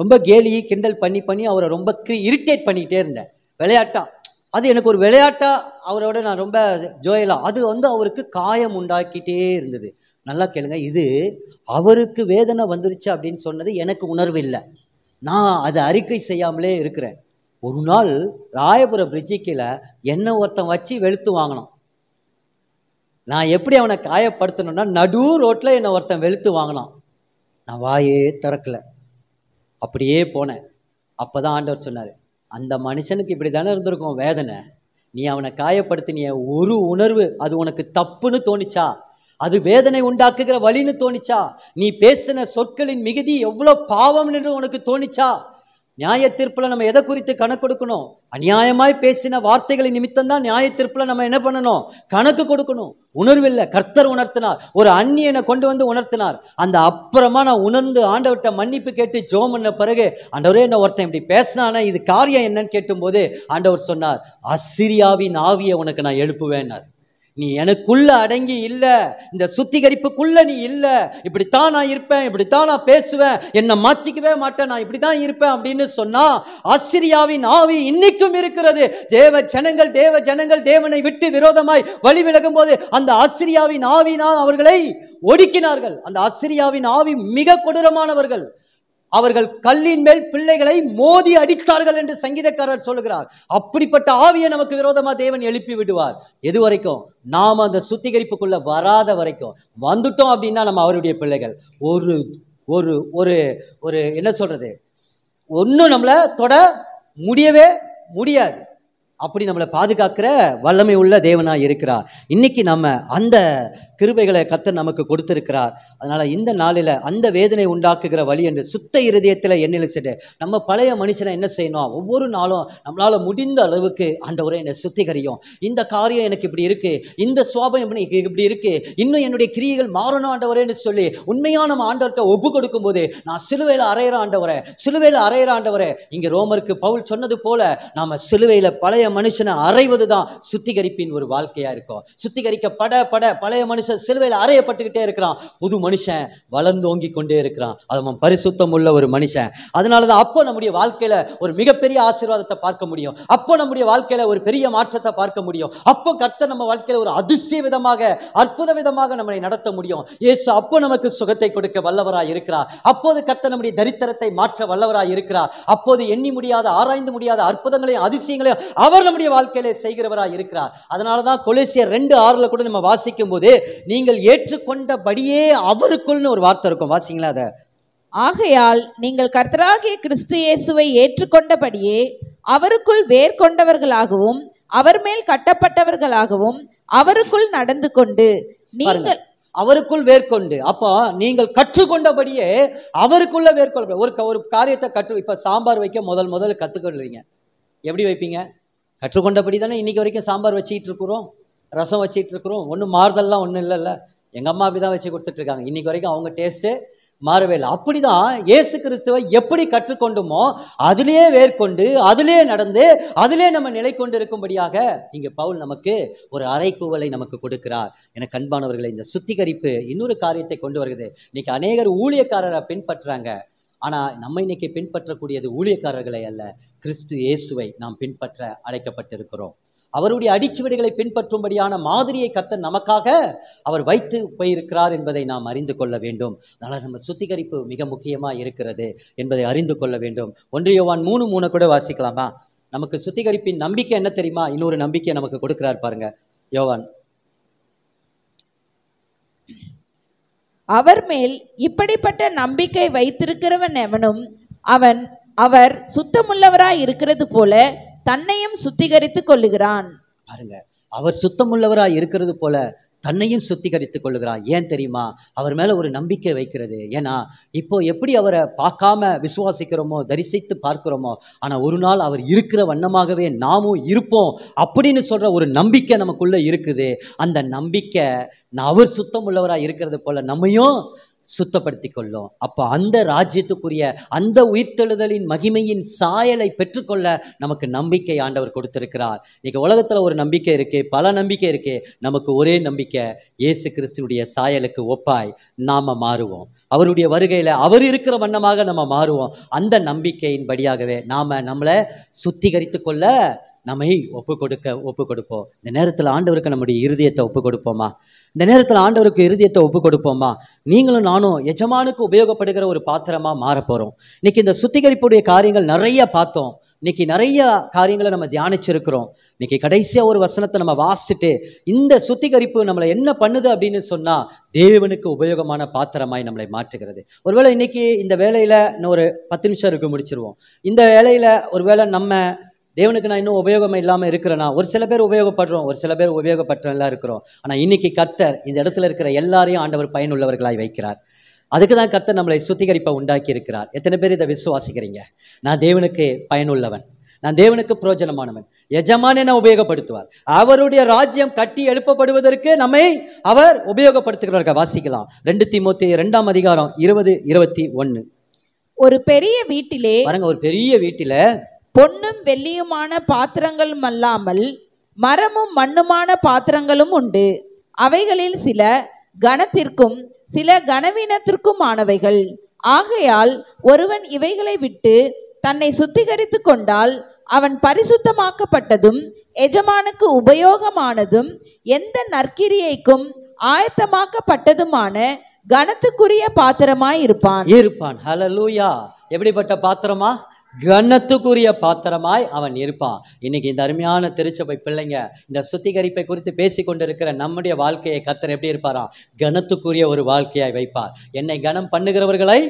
ரொம்ப கேலி கிண்டல் பண்ணி பண்ணி அவரை ரொம்ப இரிட்டேட் பண்ணிக்கிட்டே இருந்தேன் விளையாட்டாக அது எனக்கு ஒரு விளையாட்டாக அவரோட நான் ரொம்ப ஜோயலாம் அது வந்து அவருக்கு காயம் உண்டாக்கிட்டே இருந்தது நல்லா கேளுங்க இது அவருக்கு வேதனை வந்துருச்சு அப்படின்னு சொன்னது எனக்கு உணர்வு இல்லை நான் அதை அறிக்கை செய்யாமலே இருக்கிறேன் ஒரு நாள் ராயபுர பிரிட்ஜிக்கில் என்ன ஒருத்தன் வச்சு வெளுத்து வாங்கினான் நான் எப்படி அவனை காயப்படுத்தணும்னா நடு ரோட்டில் என்னை ஒருத்தன் வெளுத்து வாங்கினான் நான் வாயே திறக்கலை அப்படியே போனேன் அப்போ தான் ஆண்டவர் சொன்னார் அந்த மனுஷனுக்கு இப்படி தானே இருந்திருக்கும் வேதனை நீ அவனை காயப்படுத்தினிய ஒரு உணர்வு அது உனக்கு தப்புன்னு தோணிச்சா அது வேதனை உண்டாக்குகிற வழின்னு தோணிச்சா நீ பேசின சொற்களின் மிகுதி எவ்வளோ பாவம் என்று உனக்கு தோணிச்சா நியாய தீர்ப்பில் நம்ம எதை குறித்து கணக்கு கொடுக்கணும் அநியாயமாய் பேசின வார்த்தைகளின் நிமித்தம் தான் நியாய தீர்ப்பில் நம்ம என்ன பண்ணணும் கணக்கு கொடுக்கணும் உணர்வில்லை கர்த்தர் உணர்த்தினார் ஒரு அந்நியனை கொண்டு வந்து உணர்த்தினார் அந்த அப்புறமா நான் உணர்ந்து ஆண்டவர்கிட்ட மன்னிப்பு கேட்டு ஜோம் பண்ண பிறகு ஆண்டவரே என்ன ஒருத்தன் இப்படி பேசினானே இது காரியம் என்னன்னு கேட்டும்போது ஆண்டவர் சொன்னார் அசிரியாவின் ஆவியை உனக்கு நான் எழுப்புவேன்னார் நீ எனக்குள்ள அடங்கி இல்லை இந்த சுத்திகரிப்புக்குள்ள நீ இல்லை இப்படித்தான் நான் இருப்பேன் இப்படித்தான் நான் பேசுவேன் என்னை மாற்றிக்கவே மாட்டேன் நான் இப்படி தான் இருப்பேன் அப்படின்னு சொன்னா ஆசிரியாவின் ஆவி இன்னைக்கும் இருக்கிறது தேவ ஜனங்கள் தேவ ஜனங்கள் தேவனை விட்டு விரோதமாய் வழி விலகும் போது அந்த ஆசிரியாவின் ஆவினால் அவர்களை ஒடுக்கினார்கள் அந்த ஆசிரியாவின் ஆவி மிக கொடூரமானவர்கள் அவர்கள் கல்லின் மேல் பிள்ளைகளை மோதி அடித்தார்கள் என்று சங்கீதக்காரர் சொல்லுகிறார் அப்படிப்பட்ட ஆவியை நமக்கு விரோதமா தேவன் எழுப்பி விடுவார் எது வரைக்கும் நாம் அந்த சுத்திகரிப்புக்குள்ள வராத வரைக்கும் வந்துட்டோம் அப்படின்னா நம்ம அவருடைய பிள்ளைகள் ஒரு ஒரு ஒரு ஒரு என்ன சொல்றது ஒன்றும் நம்மளை தொட முடியவே முடியாது அப்படி நம்மளை பாதுகாக்கிற வல்லமை உள்ள தேவனாக இருக்கிறார் இன்னைக்கு நம்ம அந்த கிருபைகளை கத்த நமக்கு கொடுத்திருக்கிறார் அதனால் இந்த நாளில் அந்த வேதனை உண்டாக்குகிற வழி என்று சுத்த இருதயத்தில் என்ன செய்ய நம்ம பழைய மனுஷனை என்ன செய்யணும் ஒவ்வொரு நாளும் நம்மளால் முடிந்த அளவுக்கு ஆண்டவரை என்னை சுத்திகரியும் இந்த காரியம் எனக்கு இப்படி இருக்குது இந்த சுவாபம் இப்படி இப்படி இருக்குது இன்னும் என்னுடைய கிரியைகள் மாறணும் ஆண்டவரேன்னு சொல்லி உண்மையான நம்ம ஆண்டவர்கிட்ட ஒப்பு கொடுக்கும்போது நான் சிலுவையில் அறையிற ஆண்டவரை சிலுவையில் அறையிற ஆண்டவரை இங்கே ரோமருக்கு பவுல் சொன்னது போல நாம் சிலுவையில் பழைய மனுஷனை அறைவது தான் சுத்திகரிப்பின் ஒரு வாழ்க்கையாக இருக்கும் சுத்திகரிக்கப்பட பட பழைய மனுஷன் மனுஷன் சிலுவையில் அறையப்பட்டுக்கிட்டே இருக்கிறான் புது மனுஷன் வளர்ந்தோங்கி கொண்டே இருக்கிறான் அது அவன் பரிசுத்தம் உள்ள ஒரு மனுஷன் அதனால தான் அப்போ நம்முடைய வாழ்க்கையில் ஒரு மிகப்பெரிய ஆசீர்வாதத்தை பார்க்க முடியும் அப்போ நம்முடைய வாழ்க்கையில் ஒரு பெரிய மாற்றத்தை பார்க்க முடியும் அப்போ கர்த்த நம்ம வாழ்க்கையில் ஒரு அதிசய விதமாக அற்புத விதமாக நம்மளை நடத்த முடியும் ஏசு அப்போ நமக்கு சுகத்தை கொடுக்க வல்லவராக இருக்கிறார் அப்போது கர்த்த நம்முடைய தரித்திரத்தை மாற்ற வல்லவராக இருக்கிறார் அப்போது எண்ணி முடியாத ஆராய்ந்து முடியாத அற்புதங்களையும் அதிசயங்களையும் அவர் நம்முடைய வாழ்க்கையிலே செய்கிறவராக இருக்கிறார் அதனால தான் கொலேசியர் ரெண்டு ஆறில் கூட நம்ம வாசிக்கும் போது நீங்கள் ஏற்றுக்கொண்டபடியே அவருக்குள்னு ஒரு வார்த்தை இருக்கும் வாசிங்களா அதை ஆகையால் நீங்கள் கர்த்தராகிய கிறிஸ்து இயேசுவை ஏற்றுக்கொண்டபடியே அவருக்குள் வேர் கொண்டவர்களாகவும் அவர் மேல் கட்டப்பட்டவர்களாகவும் அவருக்குள் நடந்து கொண்டு நீங்கள் அவருக்குள் வேர்கொண்டு அப்போ நீங்கள் கற்றுக்கொண்டபடியே அவருக்குள்ள வேர்கொள்ள ஒரு ஒரு காரியத்தை கற்று இப்போ சாம்பார் வைக்க முதல் முதல் கற்றுக்கொள்றீங்க எப்படி வைப்பீங்க கற்றுக்கொண்டபடி தானே இன்னைக்கு வரைக்கும் சாம்பார் வச்சுக்கிட்டு இருக்கிறோம் ரசம் வச்சுட்டு இருக்கிறோம் ஒன்றும் மாறுதல்லாம் ஒன்றும் இல்லைல்ல எங்கள் அம்மா அப்படி தான் வச்சு கொடுத்துட்ருக்காங்க இன்றைக்கி வரைக்கும் அவங்க டேஸ்ட்டு மாறவே இல்லை அப்படி தான் ஏசு கிறிஸ்துவை எப்படி கற்றுக்கொண்டுமோ அதிலே வேர்கொண்டு அதிலே நடந்து அதிலே நம்ம நிலை கொண்டு இருக்கும்படியாக இங்கே பவுல் நமக்கு ஒரு அரைக்கூவலை நமக்கு கொடுக்கிறார் என கண்பானவர்களை இந்த சுத்திகரிப்பு இன்னொரு காரியத்தை கொண்டு வருகிறது இன்னைக்கு அநேகர் ஊழியக்காரரை பின்பற்றுறாங்க ஆனால் நம்ம இன்னைக்கு பின்பற்றக்கூடியது ஊழியக்காரர்களை அல்ல கிறிஸ்து இயேசுவை நாம் பின்பற்ற அழைக்கப்பட்டிருக்கிறோம் அவருடைய அடிச்சுவடுகளை பின்பற்றும்படியான மாதிரியை கத்த நமக்காக அவர் வைத்து போயிருக்கிறார் என்பதை நாம் அறிந்து கொள்ள வேண்டும் அதனால் நம்ம சுத்திகரிப்பு மிக முக்கியமாக இருக்கிறது என்பதை அறிந்து கொள்ள வேண்டும் ஒன்றியவான் மூணு மூணு கூட வாசிக்கலாமா நமக்கு சுத்திகரிப்பின் நம்பிக்கை என்ன தெரியுமா இன்னொரு நம்பிக்கை நமக்கு கொடுக்கிறார் பாருங்க யோவான் அவர் மேல் இப்படிப்பட்ட நம்பிக்கை வைத்திருக்கிறவன் எவனும் அவன் அவர் சுத்தமுள்ளவராய் இருக்கிறது போல தன்னையும் சுத்திகரித்துக் கொள்ளுகிறான் பாருங்க அவர் சுத்தமுள்ளவராய் இருக்கிறது போல தன்னையும் சுத்திகரித்துக் கொள்ளுகிறார் ஏன் தெரியுமா அவர் மேலே ஒரு நம்பிக்கை வைக்கிறது ஏன்னா இப்போ எப்படி அவரை பார்க்காம விசுவாசிக்கிறோமோ தரிசித்து பார்க்கிறோமோ ஆனால் ஒரு நாள் அவர் இருக்கிற வண்ணமாகவே நாமும் இருப்போம் அப்படின்னு சொல்கிற ஒரு நம்பிக்கை நமக்குள்ளே இருக்குது அந்த நம்பிக்கை அவர் சுத்தம் உள்ளவராக இருக்கிறது போல நம்மையும் சுத்தப்படுத்தி கொள்ளும் அப்போ அந்த ராஜ்யத்துக்குரிய அந்த உயிர்த்தெழுதலின் மகிமையின் சாயலை பெற்றுக்கொள்ள நமக்கு நம்பிக்கை ஆண்டவர் கொடுத்திருக்கிறார் இன்னைக்கு உலகத்தில் ஒரு நம்பிக்கை இருக்கு பல நம்பிக்கை இருக்கு நமக்கு ஒரே நம்பிக்கை இயேசு கிறிஸ்துனுடைய சாயலுக்கு ஒப்பாய் நாம மாறுவோம் அவருடைய வருகையில் அவர் இருக்கிற வண்ணமாக நம்ம மாறுவோம் அந்த நம்பிக்கையின் படியாகவே நாம் நம்மளை சுத்திகரித்து கொள்ள நம்மை ஒப்பு கொடுக்க ஒப்பு கொடுப்போம் இந்த நேரத்தில் ஆண்டவருக்கு நம்முடைய இருதயத்தை ஒப்பு கொடுப்போமா இந்த நேரத்தில் ஆண்டவருக்கு இருதயத்தை ஒப்பு கொடுப்போமா நீங்களும் நானும் எஜமானுக்கு உபயோகப்படுகிற ஒரு பாத்திரமா மாற போகிறோம் இன்னைக்கு இந்த சுத்திகரிப்புடைய காரியங்கள் நிறைய பார்த்தோம் இன்னைக்கு நிறைய காரியங்களை நம்ம தியானிச்சிருக்கிறோம் இன்னைக்கு கடைசியாக ஒரு வசனத்தை நம்ம வாசிட்டு இந்த சுத்திகரிப்பு நம்மளை என்ன பண்ணுது அப்படின்னு சொன்னால் தேவனுக்கு உபயோகமான பாத்திரமாய் நம்மளை மாற்றுகிறது ஒருவேளை இன்னைக்கு இந்த வேலையில் இன்னும் ஒரு பத்து நிமிஷம் இருக்கு முடிச்சிருவோம் இந்த வேலையில் ஒருவேளை நம்ம தேவனுக்கு நான் இன்னும் உபயோகம் இல்லாமல் இருக்கிறேன்னா ஒரு சில பேர் உபயோகப்படுறோம் ஒரு சில பேர் உபயோகப்பட்டவங்களாக இருக்கிறோம் ஆனால் இன்னைக்கு கர்த்தர் இந்த இடத்துல இருக்கிற எல்லாரையும் ஆண்டவர் பயனுள்ளவர்களாய் வைக்கிறார் அதுக்கு தான் கர்த்தர் நம்மளை சுத்திகரிப்பை உண்டாக்கி இருக்கிறார் எத்தனை பேர் இதை விசுவாசிக்கிறீங்க நான் தேவனுக்கு பயனுள்ளவன் நான் தேவனுக்கு புரோஜனமானவன் எஜமான என உபயோகப்படுத்துவார் அவருடைய ராஜ்யம் கட்டி எழுப்பப்படுவதற்கு நம்மை அவர் உபயோகப்படுத்துகிறார்கள் வாசிக்கலாம் ரெண்டு திமுத்தி ரெண்டாம் அதிகாரம் இருபது இருபத்தி ஒன்னு ஒரு பெரிய வீட்டிலே பாருங்க ஒரு பெரிய வீட்டில பொன்னும் வெள்ளியுமான பாத்திரங்களும் அல்லாமல் மரமும் மண்ணுமான பாத்திரங்களும் உண்டு அவைகளில் சில கனத்திற்கும் சில கனவீனத்திற்குமானவைகள் ஆகையால் ஒருவன் இவைகளை விட்டு தன்னை சுத்திகரித்து கொண்டால் அவன் பரிசுத்தமாக்கப்பட்டதும் எஜமானுக்கு உபயோகமானதும் எந்த நற்கிரியைக்கும் ஆயத்தமாக்கப்பட்டதுமான கனத்துக்குரிய பாத்திரமாய் இருப்பான் இருப்பான் ஹலலூயா எப்படிப்பட்ட பாத்திரமா கனத்துக்குரிய பாத்திரமாய் அவன் இருப்பான் இன்னைக்கு இந்த அருமையான திருச்சபை பிள்ளைங்க இந்த சுத்திகரிப்பை குறித்து பேசி கொண்டிருக்கிற நம்முடைய வாழ்க்கையை கத்தர் எப்படி இருப்பாராம் கனத்துக்குரிய ஒரு வாழ்க்கையாய் வைப்பார் என்னை கனம் பண்ணுகிறவர்களை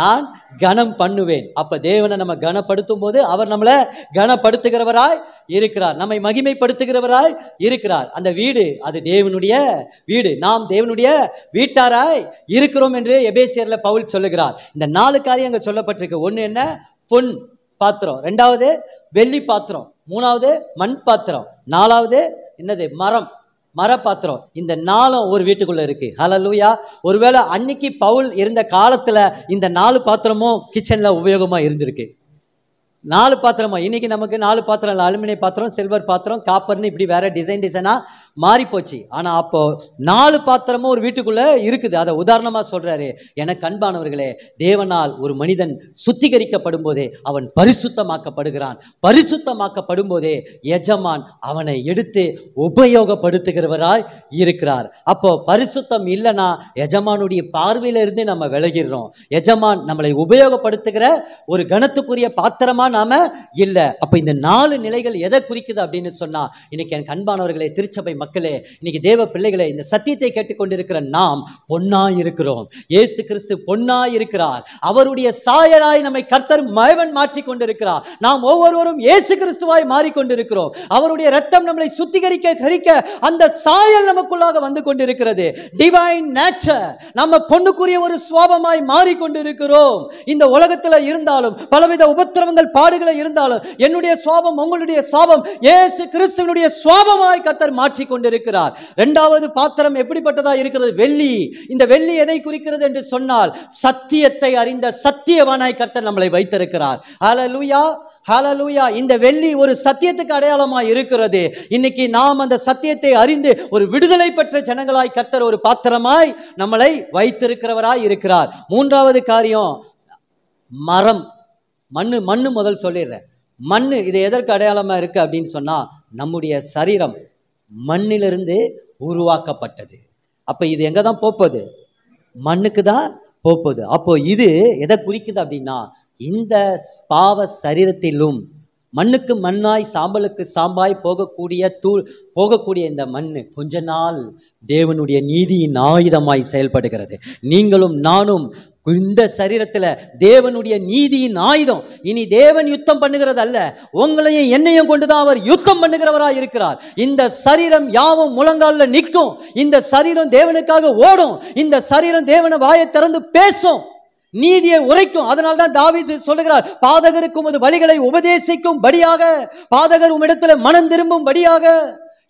நான் கனம் பண்ணுவேன் அப்ப தேவனை நம்ம கனப்படுத்தும் போது அவர் நம்மளை கனப்படுத்துகிறவராய் இருக்கிறார் நம்மை மகிமைப்படுத்துகிறவராய் இருக்கிறார் அந்த வீடு அது தேவனுடைய வீடு நாம் தேவனுடைய வீட்டாராய் இருக்கிறோம் என்று எபேசியர்ல பவுல் சொல்லுகிறார் இந்த நாலு காரியங்கள் சொல்லப்பட்டிருக்கு ஒன்று என்ன பொன் பாத்திரம் ரெண்டாவது வெள்ளி பாத்திரம் மூணாவது மண் பாத்திரம் நாலாவது என்னது மரம் மர பாத்திரம் இந்த நாலும் ஒரு வீட்டுக்குள்ள இருக்கு ஹலலூயா ஒருவேளை அன்னைக்கு பவுல் இருந்த காலத்துல இந்த நாலு பாத்திரமும் கிச்சன்ல உபயோகமா இருந்திருக்கு நாலு பாத்திரமா இன்னைக்கு நமக்கு நாலு பாத்திரம் அலுமினிய பாத்திரம் சில்வர் பாத்திரம் காப்பர்னு இப்படி வேற டிசைன் டிசைனா மாறிப்போச்சு ஆனால் அப்போ நாலு பாத்திரமும் ஒரு வீட்டுக்குள்ளே இருக்குது அதை உதாரணமாக சொல்கிறாரு என கண்பானவர்களே தேவனால் ஒரு மனிதன் சுத்திகரிக்கப்படும் போதே அவன் பரிசுத்தமாக்கப்படுகிறான் பரிசுத்தமாக்கப்படும் போதே எஜமான் அவனை எடுத்து உபயோகப்படுத்துகிறவராய் இருக்கிறார் அப்போ பரிசுத்தம் இல்லைன்னா எஜமானுடைய பார்வையிலிருந்து நம்ம விலகிடுறோம் எஜமான் நம்மளை உபயோகப்படுத்துகிற ஒரு கணத்துக்குரிய பாத்திரமா நாம இல்லை அப்போ இந்த நாலு நிலைகள் எதை குறிக்குது அப்படின்னு சொன்னா இன்னைக்கு என் கண்பானவர்களை திருச்சபை மக்களே இன்னைக்கு தேவ பிள்ளைகளை இந்த சத்தியத்தை கேட்டுக்கொண்டிருக்கிற நாம் பொன்னாய் இருக்கிறோம் இயேசு கிறிஸ்து பொன்னாய் இருக்கிறார் அவருடைய சாயலாய் நம்மை கர்த்தர் மயவன் மாற்றி கொண்டிருக்கிறார் நாம் ஒவ்வொருவரும் இயேசு கிறிஸ்துவாய் மாறிக்கொண்டிருக்கிறோம் அவருடைய ரத்தம் நம்மளை சுத்திகரிக்க கரிக்க அந்த சாயல் நமக்குள்ளாக வந்து கொண்டிருக்கிறது டிவைன் நேச்சர் நம்ம பொண்ணுக்குரிய ஒரு சுவாபமாய் மாறிக்கொண்டிருக்கிறோம் இந்த உலகத்தில் இருந்தாலும் பலவித உபத்திரவங்கள் பாடுகளை இருந்தாலும் என்னுடைய சுவாபம் உங்களுடைய சுவாபம் இயேசு கிறிஸ்துவனுடைய சுவாபமாய் கர்த்தர் மாற்றிக்கொண்டு கொண்டிருக்கிறார் இரண்டாவது பாத்திரம் எப்படிப்பட்டதா இருக்கிறது வெள்ளி இந்த வெள்ளி எதை குறிக்கிறது என்று சொன்னால் சத்தியத்தை அறிந்த சத்தியவானாய் கர்த்தர் நம்மளை வைத்திருக்கிறார் ஹலலூயா ஹலலூயா இந்த வெள்ளி ஒரு சத்தியத்துக்கு அடையாளமாக இருக்கிறது இன்னைக்கு நாம் அந்த சத்தியத்தை அறிந்து ஒரு விடுதலை பெற்ற ஜனங்களாய் கர்த்தர் ஒரு பாத்திரமாய் நம்மளை வைத்திருக்கிறவராய் இருக்கிறார் மூன்றாவது காரியம் மரம் மண்ணு மண்ணு முதல் சொல்லிடுறேன் மண்ணு இது எதற்கு அடையாளமா இருக்கு அப்படின்னு சொன்னா நம்முடைய சரீரம் மண்ணிலிருந்து உருவாக்கப்பட்டது அப்போ இது எங்கே தான் போப்பது மண்ணுக்கு தான் போப்பது அப்போ இது எதை குறிக்குது அப்படின்னா இந்த பாவ சரீரத்திலும் மண்ணுக்கு மண்ணாய் சாம்பலுக்கு சாம்பாய் போகக்கூடிய தூள் போகக்கூடிய இந்த மண் கொஞ்ச நாள் தேவனுடைய நீதியின் ஆயுதமாய் செயல்படுகிறது நீங்களும் நானும் இந்த சரீரத்தில் தேவனுடைய நீதியின் ஆயுதம் இனி தேவன் யுத்தம் பண்ணுகிறது அல்ல உங்களையும் என்னையும் கொண்டுதான் அவர் யுத்தம் பண்ணுகிறவராக இருக்கிறார் இந்த சரீரம் யாவும் முழங்காலில் நிற்கும் இந்த சரீரம் தேவனுக்காக ஓடும் இந்த சரீரம் தேவனை வாயை திறந்து பேசும் நீதியை உரைக்கும் அதனால தான் தாவிது சொல்லுகிறார் பாதகருக்கு உமது வழிகளை உபதேசிக்கும் படியாக பாதகர் உம்மிடத்துல மனம் திரும்பும் படியாக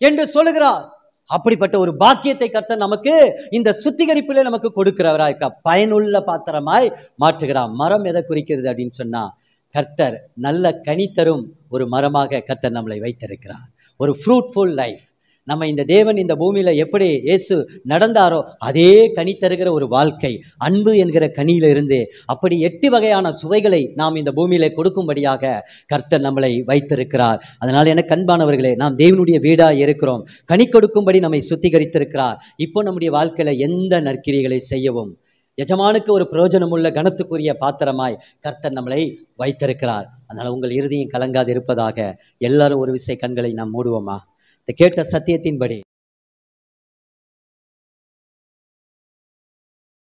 என்று சொல்லுகிறார் அப்படிப்பட்ட ஒரு பாக்கியத்தை கர்த்தர் நமக்கு இந்த சுத்திகரிப்பிலே நமக்கு கொடுக்கிறவரா இருக்கா பயனுள்ள பாத்திரமாய் மாற்றுகிறார் மரம் எதை குறிக்கிறது அப்படின்னு சொன்னா கர்த்தர் நல்ல கனி தரும் ஒரு மரமாக கர்த்தர் நம்மளை வைத்திருக்கிறார் ஒரு ஃப்ரூட்ஃபுல் லைஃப் நம்ம இந்த தேவன் இந்த பூமியில் எப்படி இயேசு நடந்தாரோ அதே கனி தருகிற ஒரு வாழ்க்கை அன்பு என்கிற கனியிலிருந்து அப்படி எட்டு வகையான சுவைகளை நாம் இந்த பூமியில் கொடுக்கும்படியாக கர்த்தர் நம்மளை வைத்திருக்கிறார் அதனால் என கண்பானவர்களே நாம் தேவனுடைய வீடாக இருக்கிறோம் கனி கொடுக்கும்படி நம்மை சுத்திகரித்திருக்கிறார் இப்போ நம்முடைய வாழ்க்கையில் எந்த நற்கிரிகளை செய்யவும் எஜமானுக்கு ஒரு பிரயோஜனமுள்ள கனத்துக்குரிய பாத்திரமாய் கர்த்தர் நம்மளை வைத்திருக்கிறார் அதனால் உங்கள் இறுதியும் கலங்காது இருப்பதாக எல்லாரும் ஒரு விசை கண்களை நாம் மூடுவோமா கேட்ட சத்தியத்தின்படி